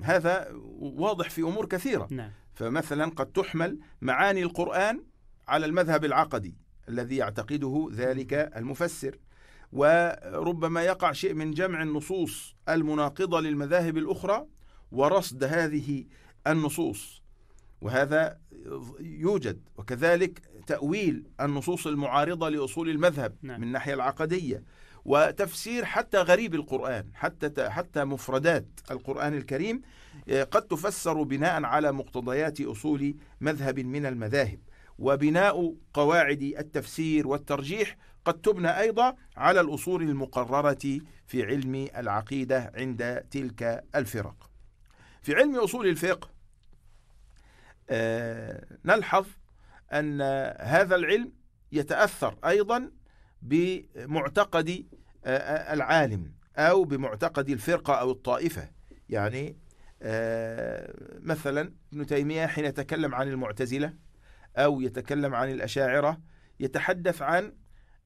Speaker 2: هذا واضح في امور كثيره نعم. فمثلا قد تحمل معاني القران على المذهب العقدي الذي يعتقده ذلك المفسر وربما يقع شيء من جمع النصوص المناقضة للمذاهب الأخرى ورصد هذه النصوص وهذا يوجد وكذلك تأويل النصوص المعارضة لأصول المذهب نعم. من الناحية العقدية وتفسير حتى غريب القرآن حتى حتى مفردات القرآن الكريم آه، قد تفسر بناء على مقتضيات أصول مذهب من المذاهب وبناء قواعد التفسير والترجيح قد تبنى أيضا على الأصول المقررة في علم العقيدة عند تلك الفرق في علم أصول الفقه آه، نلحظ أن هذا العلم يتأثر أيضا بمعتقد آه، العالم أو بمعتقد الفرقة أو الطائفة يعني آه، مثلا ابن تيمية حين يتكلم عن المعتزلة أو يتكلم عن الأشاعرة يتحدث عن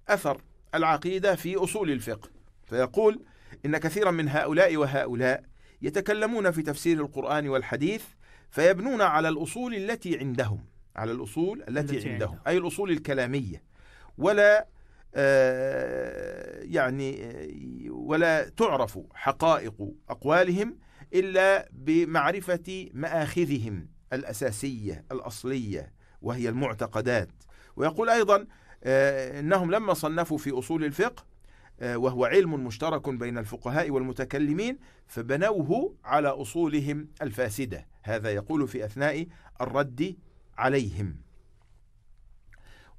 Speaker 2: أثر العقيدة في أصول الفقه فيقول إن كثيرا من هؤلاء وهؤلاء يتكلمون في تفسير القرآن والحديث فيبنون على الأصول التي عندهم على الأصول التي, التي عندهم أي الأصول الكلامية ولا آه، يعني آه، ولا تعرف حقائق أقوالهم إلا بمعرفة مآخذهم الأساسية الأصلية وهي المعتقدات ويقول أيضا آه، إنهم لما صنفوا في أصول الفقه آه، وهو علم مشترك بين الفقهاء والمتكلمين فبنوه على أصولهم الفاسدة هذا يقول في أثناء الرد عليهم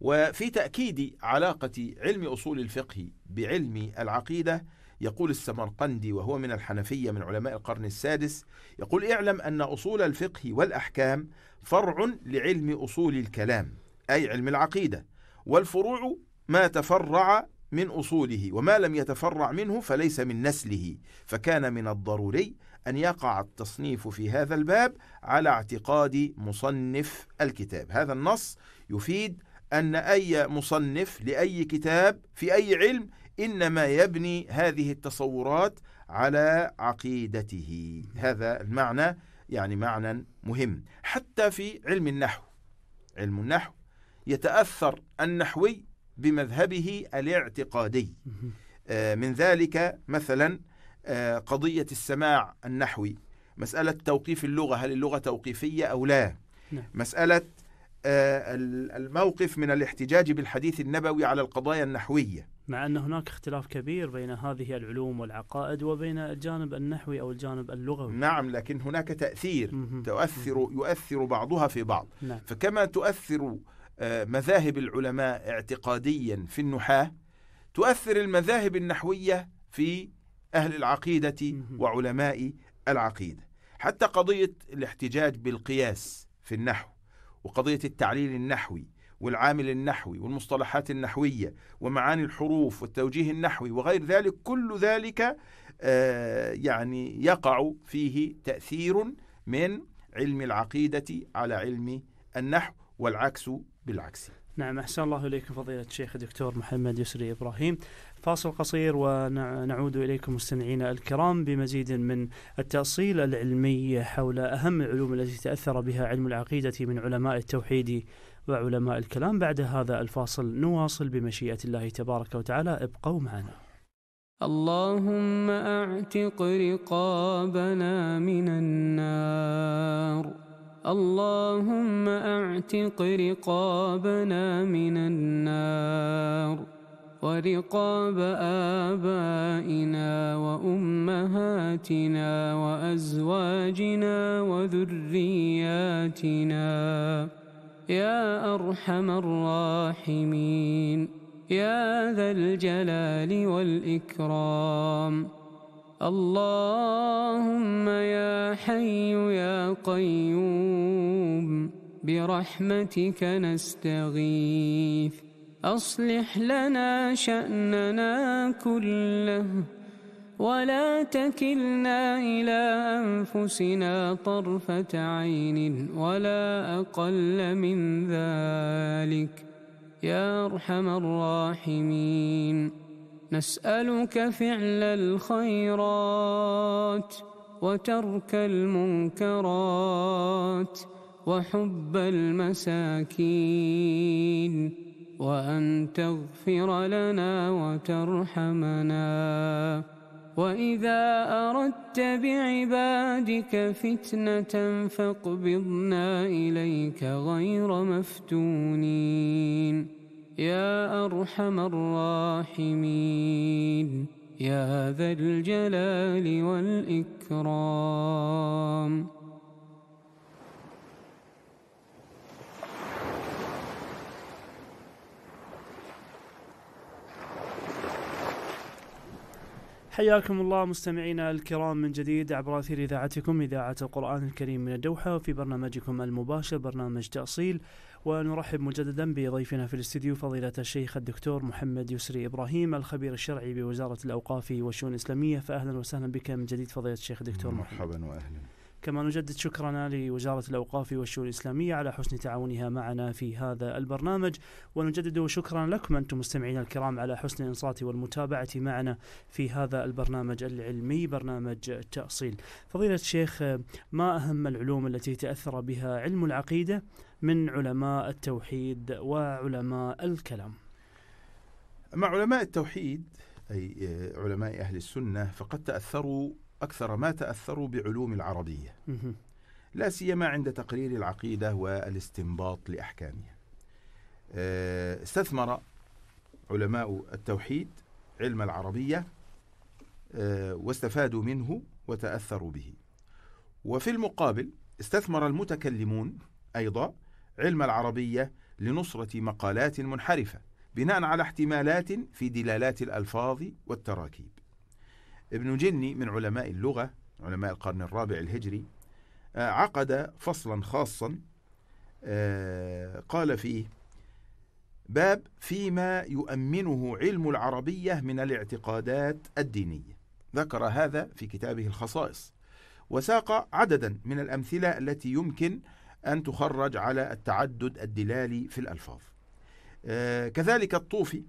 Speaker 2: وفي تأكيد علاقة علم أصول الفقه بعلم العقيدة يقول السمرقندي وهو من الحنفية من علماء القرن السادس يقول اعلم أن أصول الفقه والأحكام فرع لعلم أصول الكلام أي علم العقيدة والفروع ما تفرع من أصوله وما لم يتفرع منه فليس من نسله فكان من الضروري أن يقع التصنيف في هذا الباب على اعتقاد مصنف الكتاب هذا النص يفيد أن أي مصنف لأي كتاب في أي علم إنما يبني هذه التصورات على عقيدته هذا المعنى يعني معنى مهم حتى في علم النحو علم النحو يتأثر النحوي بمذهبه الاعتقادي آه، من ذلك مثلا آه، قضية السماع النحوي مسألة توقيف اللغة هل اللغة توقيفية أو لا نعم. مسألة آه، الموقف من الاحتجاج بالحديث النبوي على القضايا النحوية
Speaker 1: مع أن هناك اختلاف كبير بين هذه العلوم والعقائد وبين الجانب النحوي أو الجانب اللغوي نعم لكن هناك
Speaker 2: تأثير تؤثر يؤثر بعضها في بعض نعم. فكما تؤثر آه، مذاهب العلماء اعتقاديا في النحاة تؤثر المذاهب النحوية في أهل العقيدة وعلماء العقيدة حتى قضية الاحتجاج بالقياس في النحو وقضية التعليل النحوي والعامل النحوي والمصطلحات النحوية ومعاني الحروف والتوجيه النحوي وغير ذلك كل ذلك آه، يعني يقع فيه تأثير من علم العقيدة على علم النحو والعكس بالعكس
Speaker 1: نعم أحسن الله إليكم فضيلة الشيخ الدكتور محمد يسري إبراهيم فاصل قصير ونعود إليكم مستمعينا الكرام بمزيد من التأصيل العلمي حول أهم العلوم التي تأثر بها علم العقيدة من علماء التوحيد وعلماء الكلام بعد هذا الفاصل نواصل بمشيئة الله تبارك وتعالى ابقوا معنا
Speaker 3: اللهم اعتق رقابنا من النار اللهم اعتق رقابنا من النار ورقاب ابائنا وامهاتنا وازواجنا وذرياتنا يا أرحم الراحمين يا ذا الجلال والإكرام اللهم يا حي يا قيوم برحمتك نستغيث أصلح لنا شأننا كله ولا تكلنا إلى أنفسنا طرفة عين ولا أقل من ذلك يا أرحم الراحمين نسألك فعل الخيرات وترك المنكرات وحب المساكين وأن تغفر لنا وترحمنا وإذا أردت بعبادك فتنة فاقبضنا إليك غير مفتونين يا أرحم الراحمين يا ذا الجلال والإكرام
Speaker 1: حياكم الله مستمعينا الكرام من جديد عبر اثير اذاعتكم اذاعه القران الكريم من الدوحه في برنامجكم المباشر برنامج تاصيل ونرحب مجددا بضيفنا في الاستديو فضيله الشيخ الدكتور محمد يسري ابراهيم الخبير الشرعي بوزاره الاوقاف والشؤون الاسلاميه فاهلا وسهلا بك من جديد فضيله الشيخ الدكتور مرحبا محمد. واهلا كما نجدد شكرنا لوزارة الأوقاف والشؤون الإسلامية على حسن تعاونها معنا في هذا البرنامج ونجدد شكرا لكم أنتم مستمعينا الكرام على حسن الإنصات والمتابعة معنا في هذا البرنامج العلمي برنامج تأصيل فضيلة الشيخ ما أهم العلوم التي تأثر بها علم العقيدة من علماء التوحيد وعلماء الكلام مع علماء التوحيد
Speaker 2: أي آه، علماء أهل السنة فقد تأثروا أكثر ما تأثروا بعلوم العربية لا سيما عند تقرير العقيدة والاستنباط لأحكامها آه، استثمر علماء التوحيد علم العربية آه، واستفادوا منه وتأثروا به وفي المقابل استثمر المتكلمون أيضا علم العربية لنصرة مقالات منحرفة بناء على احتمالات في دلالات الألفاظ والتراكيب ابن جني من علماء اللغة علماء القرن الرابع الهجري آه، عقد فصلا خاصا آه، قال فيه باب فيما يؤمنه علم العربية من الاعتقادات الدينية ذكر هذا في كتابه الخصائص وساق عددا من الأمثلة التي يمكن أن تخرج على التعدد الدلالي في الألفاظ آه، كذلك الطوفي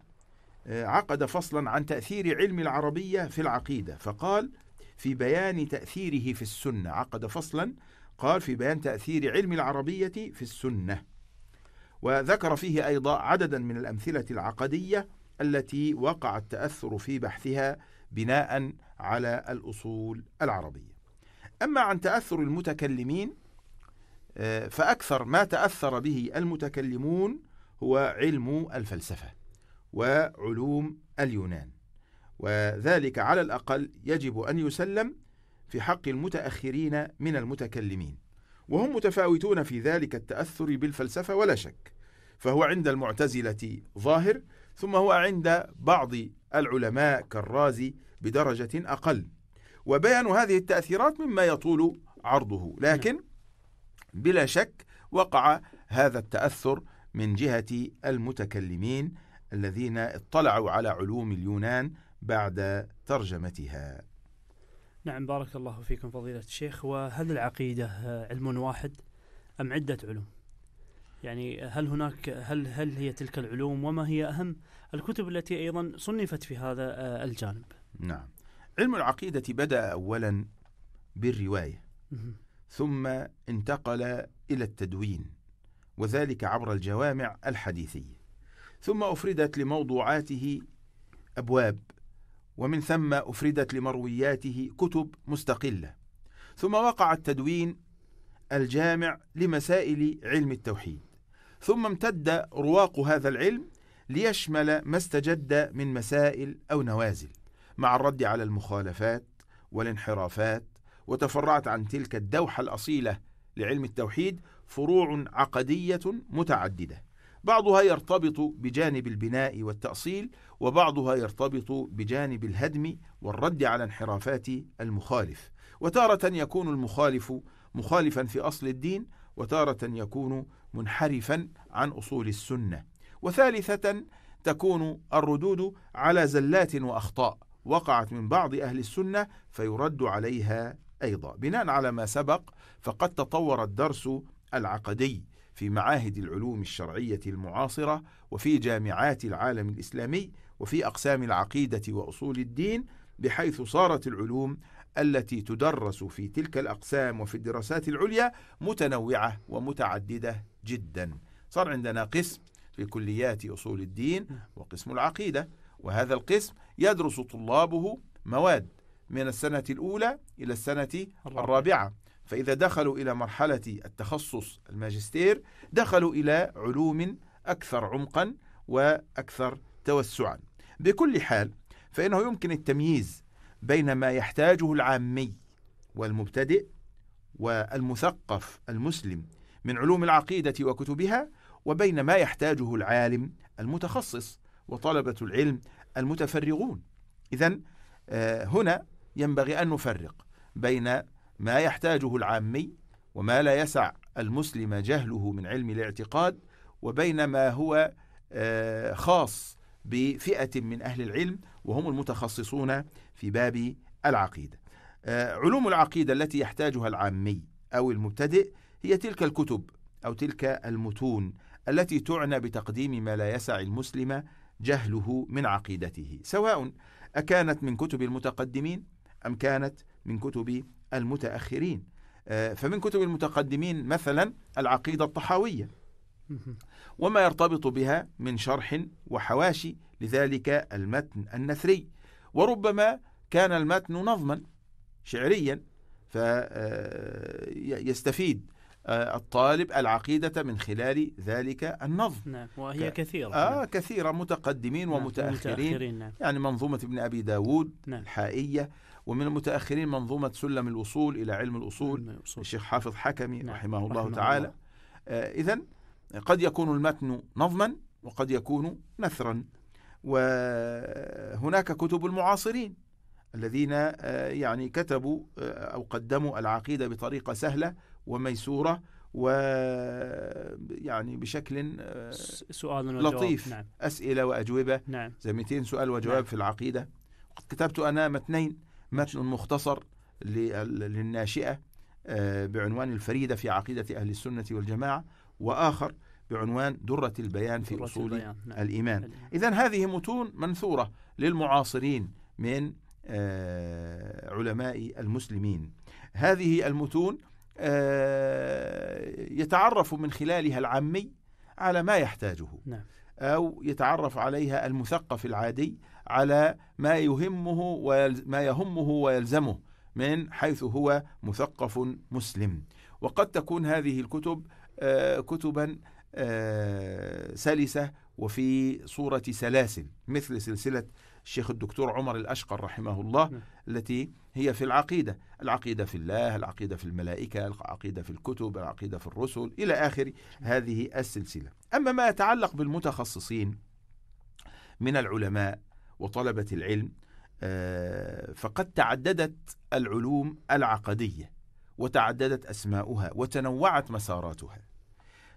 Speaker 2: عقد فصلا عن تأثير علم العربية في العقيدة فقال في بيان تأثيره في السنة عقد فصلا قال في بيان تأثير علم العربية في السنة وذكر فيه أيضا عددا من الأمثلة العقدية التي وقع التأثر في بحثها بناء على الأصول العربية أما عن تأثر المتكلمين آه، فأكثر ما تأثر به المتكلمون هو علم الفلسفة وعلوم اليونان وذلك على الأقل يجب أن يسلم في حق المتأخرين من المتكلمين وهم متفاوتون في ذلك التأثر بالفلسفة ولا شك فهو عند المعتزلة ظاهر ثم هو عند بعض العلماء كالرازي بدرجة أقل وبيان هذه التأثيرات مما يطول عرضه لكن بلا شك وقع هذا التأثر من جهة المتكلمين الذين اطلعوا على علوم اليونان بعد ترجمتها نعم
Speaker 1: بارك الله فيكم فضيلة الشيخ وهل العقيدة علم واحد أم عدة علوم يعني هل هناك هل هل هي تلك العلوم وما هي أهم الكتب التي أيضا صنفت في هذا آه، الجانب
Speaker 2: نعم علم العقيدة بدأ أولا بالرواية ثم انتقل إلى التدوين وذلك عبر الجوامع الحديثيه ثم أفردت لموضوعاته أبواب ومن ثم أفردت لمروياته كتب مستقلة ثم وقع التدوين الجامع لمسائل علم التوحيد ثم امتد رواق هذا العلم ليشمل ما استجد من مسائل أو نوازل مع الرد على المخالفات والانحرافات وتفرعت عن تلك الدوحة الأصيلة لعلم التوحيد فروع عقدية متعددة بعضها يرتبط بجانب البناء والتأصيل وبعضها يرتبط بجانب الهدم والرد على انحرافات المخالف وتارة يكون المخالف مخالفا في أصل الدين وتارة يكون منحرفا عن أصول السنة وثالثة تكون الردود على زلات وأخطاء وقعت من بعض أهل السنة فيرد عليها أيضا بناء على ما سبق فقد تطور الدرس العقدي في معاهد العلوم الشرعية المعاصرة وفي جامعات العالم الإسلامي وفي أقسام العقيدة وأصول الدين بحيث صارت العلوم التي تدرس في تلك الأقسام وفي الدراسات العليا متنوعة ومتعددة جدا صار عندنا قسم في كليات أصول الدين وقسم العقيدة وهذا القسم يدرس طلابه مواد من السنة الأولى إلى السنة الرابعة فإذا دخلوا إلى مرحلة التخصص الماجستير دخلوا إلى علوم أكثر عمقا وأكثر توسعا بكل حال فإنه يمكن التمييز بين ما يحتاجه العامي والمبتدئ والمثقف المسلم من علوم العقيدة وكتبها وبين ما يحتاجه العالم المتخصص وطلبة العلم المتفرغون إذا آه، هنا ينبغي أن نفرق بين ما يحتاجه العامي وما لا يسع المسلم جهله من علم الاعتقاد وبين ما هو آه، خاص بفئة من أهل العلم وهم المتخصصون في باب العقيدة آه، علوم العقيدة التي يحتاجها العامي أو المبتدئ هي تلك الكتب أو تلك المتون التي تعنى بتقديم ما لا يسع المسلم جهله من عقيدته سواء أكانت من كتب المتقدمين أم كانت من كتب المتأخرين آه، فمن كتب المتقدمين مثلا العقيدة الطحاوية وما يرتبط بها من شرح وحواشي لذلك المتن النثري وربما كان المتن نظما شعريا فيستفيد آه، آه، الطالب العقيدة من خلال ذلك النظم
Speaker 1: نعم وهي ك... كثيرة آه نعم.
Speaker 2: كثيرة متقدمين نعم ومتأخرين متأخرين نعم. يعني منظومة ابن أبي داود نعم. الحائية ومن المتأخرين منظومة سلم الوصول إلى علم الأصول الشيخ حافظ حكمي نعم. رحمه, رحمه الله رحمه تعالى الله. آه إذا قد يكون المتن نظما وقد يكون نثرا وهناك كتب المعاصرين الذين آه، يعني كتبوا آه، أو قدموا العقيدة بطريقة سهلة وميسورة ويعني بشكل آه، سؤال لطيف نعم. أسئلة وأجوبة نعم. زي 200 سؤال وجواب نعم. في العقيدة كتبت أنا متنين متن مختصر للناشئة آه، بعنوان الفريدة في عقيدة أهل السنة والجماعة وآخر بعنوان درة البيان في درة أصول البيان. نعم. الإيمان إذا هذه متون منثورة للمعاصرين من آه، علماء المسلمين هذه المتون آه، يتعرف من خلالها العامي على ما يحتاجه نعم. أو يتعرف عليها المثقف العادي على ما يهمه وما يهمه ويلزمه من حيث هو مثقف مسلم وقد تكون هذه الكتب آه، كتبا آه، سلسة وفي صورة سلاسل مثل سلسلة الشيخ الدكتور عمر الأشقر رحمه الله نعم. التي هي في العقيدة العقيدة في الله العقيدة في الملائكة العقيدة في الكتب العقيدة في الرسل إلى آخر هذه السلسلة أما ما يتعلق بالمتخصصين من العلماء وطلبة العلم آه، فقد تعددت العلوم العقدية وتعددت أسماؤها وتنوعت مساراتها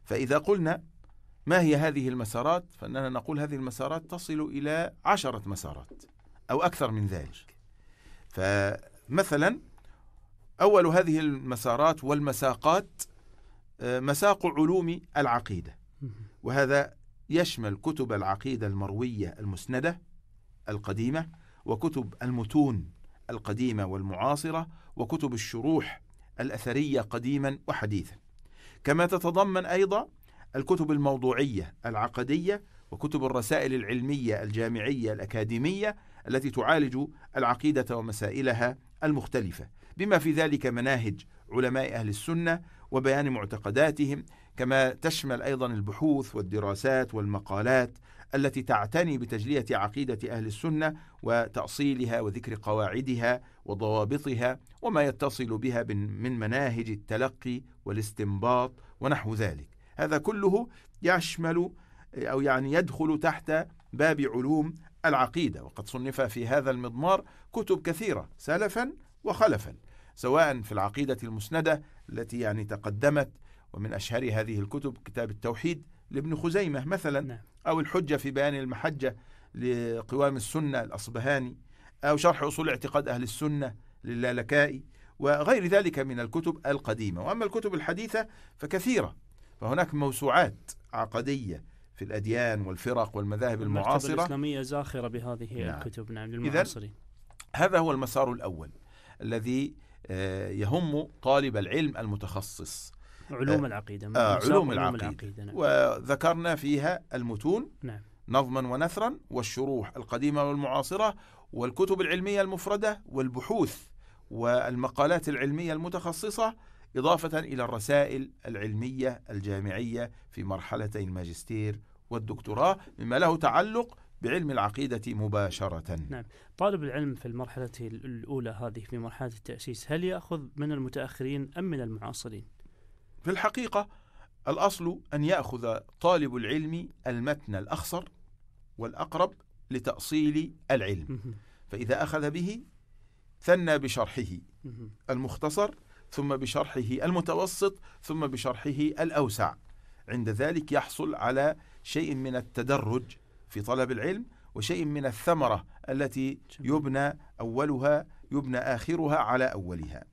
Speaker 2: فإذا قلنا ما هي هذه المسارات فإننا نقول هذه المسارات تصل إلى عشرة مسارات أو أكثر من ذلك فمثلا أول هذه المسارات والمساقات آه، مساق علوم العقيدة وهذا يشمل كتب العقيدة المروية المسندة القديمة وكتب المتون القديمة والمعاصرة وكتب الشروح الأثرية قديما وحديثا كما تتضمن أيضا الكتب الموضوعية العقدية وكتب الرسائل العلمية الجامعية الأكاديمية التي تعالج العقيدة ومسائلها المختلفة بما في ذلك مناهج علماء أهل السنة وبيان معتقداتهم كما تشمل أيضا البحوث والدراسات والمقالات التي تعتني بتجلية عقيدة أهل السنة وتأصيلها وذكر قواعدها وضوابطها وما يتصل بها من مناهج التلقي والاستنباط ونحو ذلك هذا كله يشمل أو يعني يدخل تحت باب علوم العقيدة وقد صنف في هذا المضمار كتب كثيرة سلفا وخلفا سواء في العقيدة المسندة التي يعني تقدمت ومن أشهر هذه الكتب كتاب التوحيد لابن خزيمة مثلا نعم. أو الحجة في بيان المحجة لقوام السنة الأصبهاني أو شرح أصول اعتقاد أهل السنة للالكائي وغير ذلك من الكتب القديمة وأما الكتب الحديثة فكثيرة فهناك موسوعات عقدية في الأديان والفرق والمذاهب المعاصرة
Speaker 1: الإسلامية زاخرة بهذه نعم. الكتب نعم للمعاصرين
Speaker 2: هذا هو المسار الأول الذي آه، يهم طالب العلم المتخصص علوم آه، العقيدة آه علوم العقيدة, العقيدة نعم. وذكرنا فيها المتون نعم. نظما ونثرا والشروح القديمة والمعاصرة والكتب العلمية المفردة والبحوث والمقالات العلمية المتخصصة إضافة إلى الرسائل العلمية الجامعية في مرحلتي الماجستير والدكتوراه مما له تعلق بعلم العقيدة مباشرة
Speaker 1: نعم طالب العلم في المرحلة الأولى هذه في مرحلة التأسيس هل يأخذ من المتأخرين أم من المعاصرين؟
Speaker 2: في الحقيقة الأصل أن يأخذ طالب العلم المتن الأخصر والأقرب لتأصيل العلم فإذا أخذ به ثنى بشرحه المختصر ثم بشرحه المتوسط ثم بشرحه الأوسع عند ذلك يحصل على شيء من التدرج في طلب العلم وشيء من الثمرة التي يبنى أولها يبنى آخرها على أولها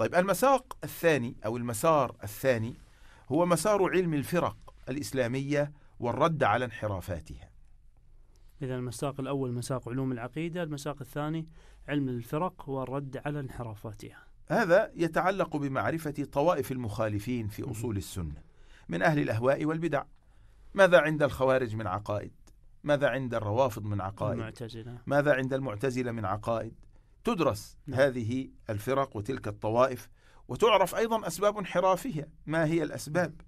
Speaker 2: طيب المساق الثاني أو المسار الثاني هو مسار علم الفرق الإسلامية والرد على انحرافاتها
Speaker 1: إذا المساق الأول مساق علوم العقيدة المساق الثاني علم الفرق والرد على انحرافاتها
Speaker 2: هذا يتعلق بمعرفة طوائف المخالفين في أصول السنة من أهل الأهواء والبدع ماذا عند الخوارج من عقائد ماذا عند الروافض من عقائد المعتزلة. ماذا عند المعتزلة من عقائد تدرس نعم. هذه الفرق وتلك الطوائف وتعرف أيضا أسباب انحرافها ما هي الأسباب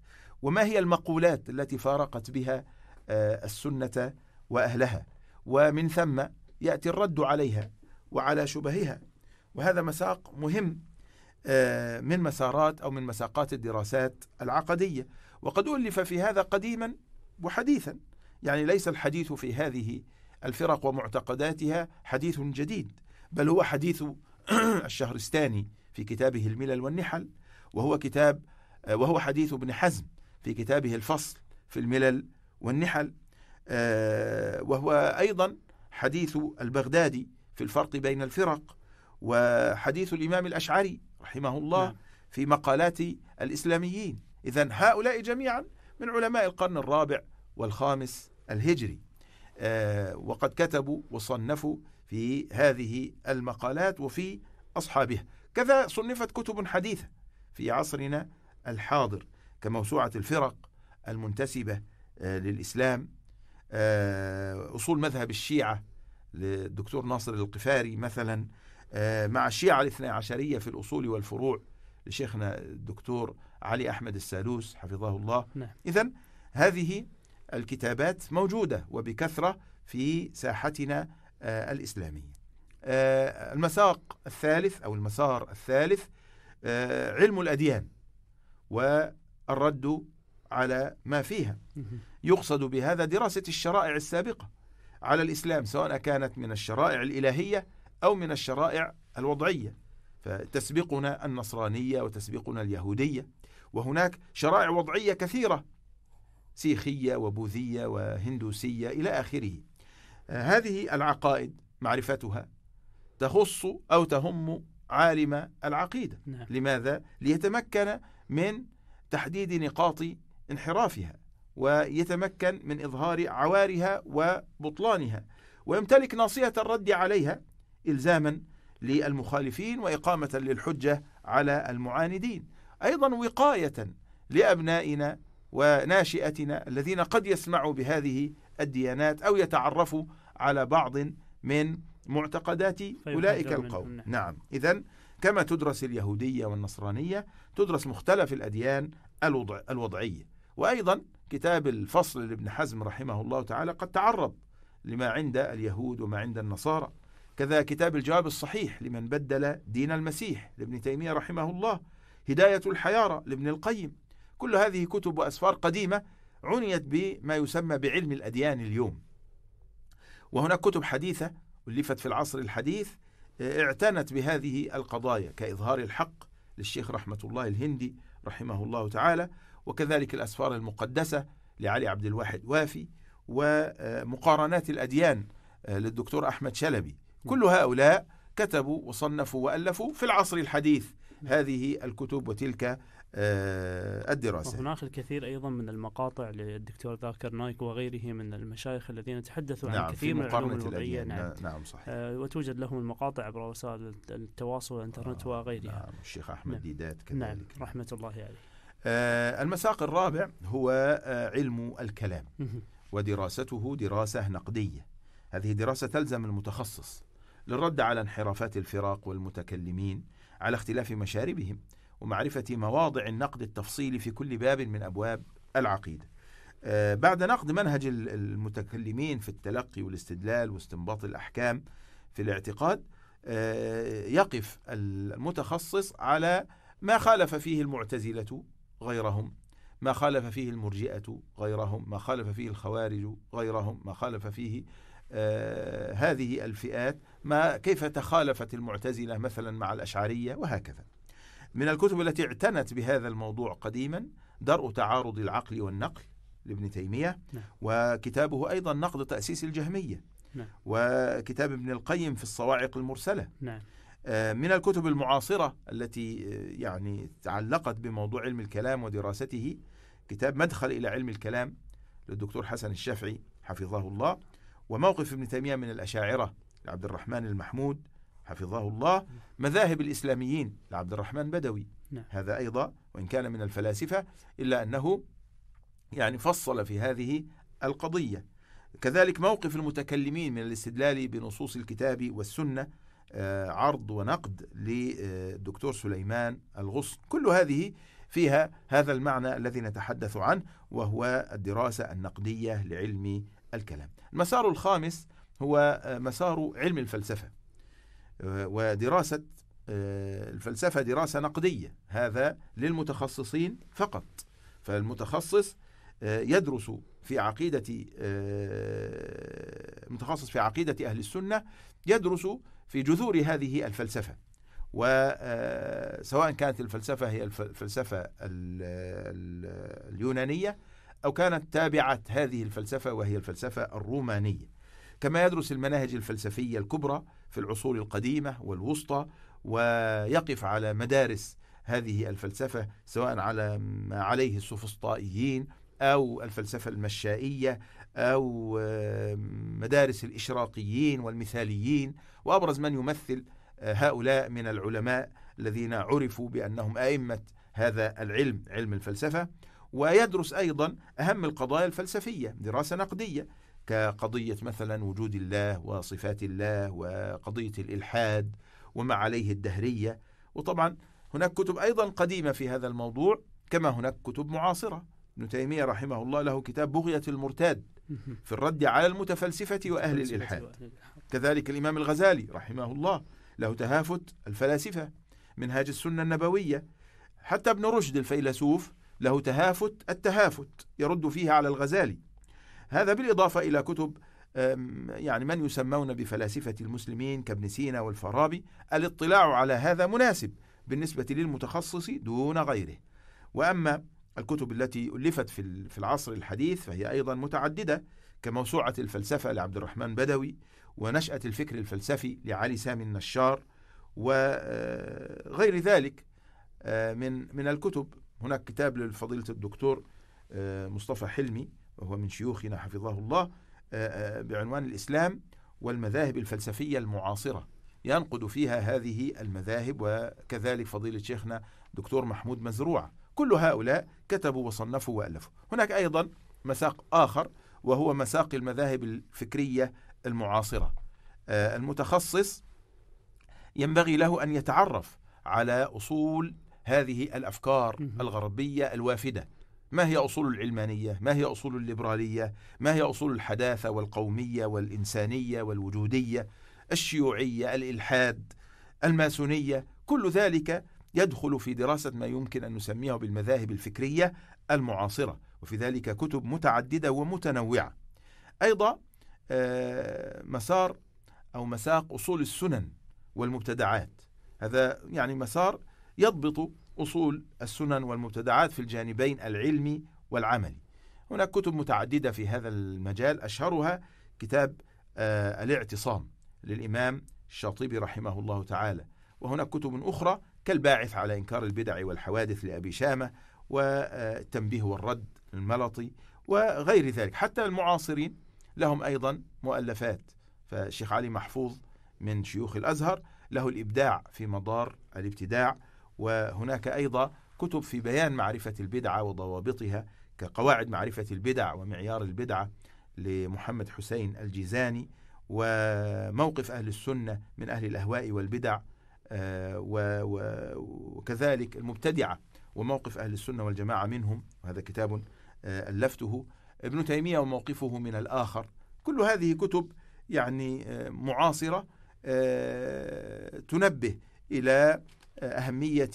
Speaker 2: وما هي المقولات التي فارقت بها آه، السنة وأهلها ومن ثم يأتي الرد عليها وعلى شبهها وهذا مساق مهم آه، من مسارات أو من مساقات الدراسات العقدية وقد ألف في هذا قديما وحديثا يعني ليس الحديث في هذه الفرق ومعتقداتها حديث جديد بل هو حديث الشهرستاني في كتابه الملل والنحل وهو كتاب آه، وهو حديث ابن حزم في كتابه الفصل في الملل والنحل آه، وهو أيضا حديث البغدادي في الفرق بين الفرق وحديث الإمام الأشعري رحمه الله نعم. في مقالات الإسلاميين إذا هؤلاء جميعا من علماء القرن الرابع والخامس الهجري آه، وقد كتبوا وصنفوا في هذه المقالات وفي أصحابها كذا صنفت كتب حديثة في عصرنا الحاضر كموسوعة الفرق المنتسبة آه، للإسلام آه، أصول مذهب الشيعة للدكتور ناصر القفاري مثلا آه، مع الشيعة الاثنى عشرية في الأصول والفروع لشيخنا الدكتور علي أحمد السالوس حفظه الله نعم. إذا هذه الكتابات موجودة وبكثرة في ساحتنا آه، الإسلامية آه، المساق الثالث أو المسار الثالث آه، علم الأديان والرد على ما فيها يقصد بهذا دراسة الشرائع السابقة على الإسلام سواء كانت من الشرائع الإلهية أو من الشرائع الوضعية فتسبقنا النصرانية وتسبقنا اليهودية وهناك شرائع وضعية كثيرة سيخية وبوذية وهندوسية إلى آخره هذه العقائد معرفتها تخص أو تهم عالم العقيدة نعم. لماذا؟ ليتمكن من تحديد نقاط انحرافها ويتمكن من إظهار عوارها وبطلانها ويمتلك ناصية الرد عليها إلزاما للمخالفين وإقامة للحجة على المعاندين أيضا وقاية لأبنائنا وناشئتنا الذين قد يسمعوا بهذه الديانات أو يتعرفوا على بعض من معتقدات أولئك القوم نعم, نعم. إذا كما تدرس اليهودية والنصرانية تدرس مختلف الأديان الوضع الوضعية وأيضا كتاب الفصل لابن حزم رحمه الله تعالى قد تعرض لما عند اليهود وما عند النصارى كذا كتاب الجواب الصحيح لمن بدل دين المسيح لابن تيمية رحمه الله هداية الحيارى لابن القيم كل هذه كتب وأسفار قديمة عنيت بما يسمى بعلم الأديان اليوم وهناك كتب حديثة ألفت في العصر الحديث آه، اعتنت بهذه القضايا كإظهار الحق للشيخ رحمة الله الهندي رحمه الله تعالى وكذلك الأسفار المقدسة لعلي عبد الواحد وافي ومقارنات الأديان آه، للدكتور أحمد شلبي كل هؤلاء كتبوا وصنفوا وألفوا في العصر الحديث هذه الكتب وتلك آه، الدراسة
Speaker 1: وهناك الكثير أيضا من المقاطع للدكتور ذاكر نايك وغيره من المشايخ الذين تحدثوا نعم عن كثير من العلوم الوضعية نعم, نعم صحيح آه وتوجد لهم المقاطع عبر وسائل التواصل والإنترنت آه وغيرها نعم الشيخ أحمد نعم ديدات نعم، كذلك نعم رحمة الله عليه
Speaker 2: آه المساق الرابع هو آه علم الكلام ودراسته دراسة نقدية هذه دراسة تلزم المتخصص للرد على انحرافات الفراق والمتكلمين على اختلاف مشاربهم ومعرفة مواضع النقد التفصيلي في كل باب من أبواب العقيدة آه، بعد نقد منهج المتكلمين في التلقي والاستدلال واستنباط الأحكام في الاعتقاد آه، يقف المتخصص على ما خالف فيه المعتزلة غيرهم ما خالف فيه المرجئة غيرهم ما خالف فيه الخوارج غيرهم ما خالف فيه آه، هذه الفئات ما كيف تخالفت المعتزلة مثلا مع الأشعرية وهكذا من الكتب التي اعتنت بهذا الموضوع قديما درء تعارض العقل والنقل لابن تيمية نعم. وكتابه أيضا نقد تأسيس الجهمية نعم. وكتاب ابن القيم في الصواعق المرسلة نعم. آه، من الكتب المعاصرة التي آه، يعني تعلقت بموضوع علم الكلام ودراسته كتاب مدخل إلى علم الكلام للدكتور حسن الشافعي حفظه الله وموقف ابن تيمية من الأشاعرة لعبد الرحمن المحمود حفظه الله نعم. مذاهب الإسلاميين لعبد الرحمن بدوي نعم. هذا أيضا وإن كان من الفلاسفة إلا أنه يعني فصل في هذه القضية كذلك موقف المتكلمين من الاستدلال بنصوص الكتاب والسنة آه، عرض ونقد للدكتور سليمان الغصن كل هذه فيها هذا المعنى الذي نتحدث عنه وهو الدراسة النقدية لعلم الكلام المسار الخامس هو آه، مسار علم الفلسفة ودراسة آه، الفلسفة دراسة نقدية هذا للمتخصصين فقط فالمتخصص آه، يدرس في عقيدة آه، متخصص في عقيدة أهل السنة يدرس في جذور هذه الفلسفة وسواء كانت الفلسفة هي الفلسفة اليونانية أو كانت تابعة هذه الفلسفة وهي الفلسفة الرومانية كما يدرس المناهج الفلسفية الكبرى في العصور القديمة والوسطى ويقف على مدارس هذه الفلسفة سواء على ما عليه السوفسطائيين أو الفلسفة المشائية أو مدارس الإشراقيين والمثاليين وأبرز من يمثل آه، هؤلاء من العلماء الذين عرفوا بأنهم أئمة هذا العلم علم الفلسفة ويدرس أيضا أهم القضايا الفلسفية دراسة نقدية كقضية مثلا وجود الله وصفات الله وقضية الإلحاد وما عليه الدهرية وطبعا هناك كتب أيضا قديمة في هذا الموضوع كما هناك كتب معاصرة ابن تيمية رحمه الله له كتاب بغية المرتاد في الرد على المتفلسفة وأهل الإلحاد كذلك الإمام الغزالي رحمه الله له تهافت الفلاسفة منهاج السنة النبوية حتى ابن رشد الفيلسوف له تهافت التهافت يرد فيه على الغزالي هذا بالإضافة إلى كتب يعني من يسمون بفلاسفة المسلمين كابن سينا والفارابي الاطلاع على هذا مناسب بالنسبة للمتخصص دون غيره وأما الكتب التي ألفت في العصر الحديث فهي أيضا متعددة كموسوعة الفلسفة لعبد الرحمن بدوي ونشأة الفكر الفلسفي لعلي سامي النشار وغير آه، ذلك آه، من من الكتب هناك كتاب لفضيلة الدكتور آه، مصطفى حلمي وهو من شيوخنا حفظه الله آه، آه، بعنوان الإسلام والمذاهب الفلسفية المعاصرة ينقد فيها هذه المذاهب وكذلك فضيلة شيخنا دكتور محمود مزروع كل هؤلاء كتبوا وصنفوا وألفوا هناك أيضا مساق آخر وهو مساق المذاهب الفكرية المعاصرة آه، المتخصص ينبغي له أن يتعرف على أصول هذه الأفكار الغربية الوافدة ما هي أصول العلمانية ما هي أصول الليبرالية ما هي أصول الحداثة والقومية والإنسانية والوجودية الشيوعية الإلحاد الماسونية كل ذلك يدخل في دراسة ما يمكن أن نسميه بالمذاهب الفكرية المعاصرة وفي ذلك كتب متعددة ومتنوعة أيضا آه، مسار أو مساق أصول السنن والمبتدعات هذا يعني مسار يضبط أصول السنن والمبتدعات في الجانبين العلمي والعملي هناك كتب متعددة في هذا المجال أشهرها كتاب آه الاعتصام للإمام الشاطبي رحمه الله تعالى وهناك كتب أخرى كالباعث على إنكار البدع والحوادث لأبي شامة والتنبيه والرد الملطي وغير ذلك حتى المعاصرين لهم أيضا مؤلفات فالشيخ علي محفوظ من شيوخ الأزهر له الإبداع في مدار الابتداع وهناك أيضا كتب في بيان معرفة البدعة وضوابطها كقواعد معرفة البدع ومعيار البدعة لمحمد حسين الجيزاني وموقف أهل السنة من أهل الأهواء والبدع آه، وكذلك المبتدعة وموقف أهل السنة والجماعة منهم وهذا كتاب آه، ألفته ابن تيمية وموقفه من الآخر كل هذه كتب يعني آه، معاصرة تنبه إلى أهمية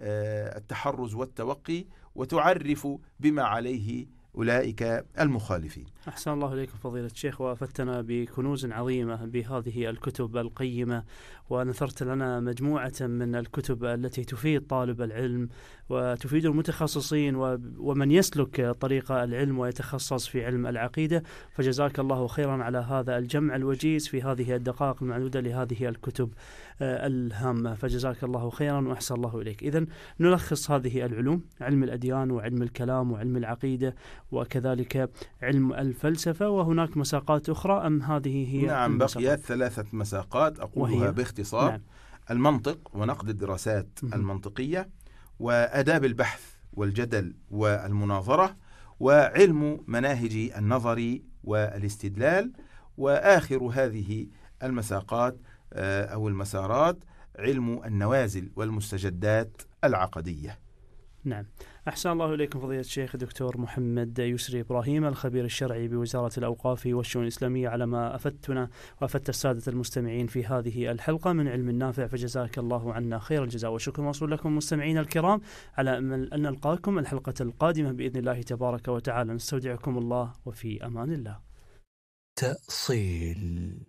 Speaker 2: آه، التحرز والتوقي وتعرف بما عليه أولئك المخالفين
Speaker 1: أحسن الله إليكم فضيلة الشيخ وأفدتنا بكنوز عظيمة بهذه الكتب القيمة ونثرت لنا مجموعة من الكتب التي تفيد طالب العلم وتفيد المتخصصين ومن يسلك طريق العلم ويتخصص في علم العقيدة فجزاك الله خيرا على هذا الجمع الوجيز في هذه الدقائق المعدودة لهذه الكتب آه، الهامة فجزاك الله خيرا وأحسن الله إليك إذا نلخص هذه العلوم علم الأديان وعلم الكلام وعلم العقيدة وكذلك علم الفلسفة وهناك مساقات أخرى أم هذه هي نعم المساقات.
Speaker 2: بقيت ثلاثة مساقات أقولها وهي؟ باختصار نعم. المنطق ونقد الدراسات مم. المنطقية وآداب البحث والجدل والمناظرة وعلم مناهج النظر والاستدلال وآخر هذه المساقات آه، أو المسارات علم النوازل والمستجدات العقدية
Speaker 1: نعم أحسن الله إليكم فضيلة الشيخ الدكتور محمد يسري إبراهيم الخبير الشرعي بوزارة الأوقاف والشؤون الإسلامية على ما أفدتنا وأفدت السادة المستمعين في هذه الحلقة من علم النافع فجزاك الله عنا خير الجزاء وشكرا موصول لكم مستمعينا الكرام على أن نلقاكم الحلقة القادمة بإذن الله تبارك وتعالى نستودعكم الله وفي أمان الله
Speaker 3: تأصيل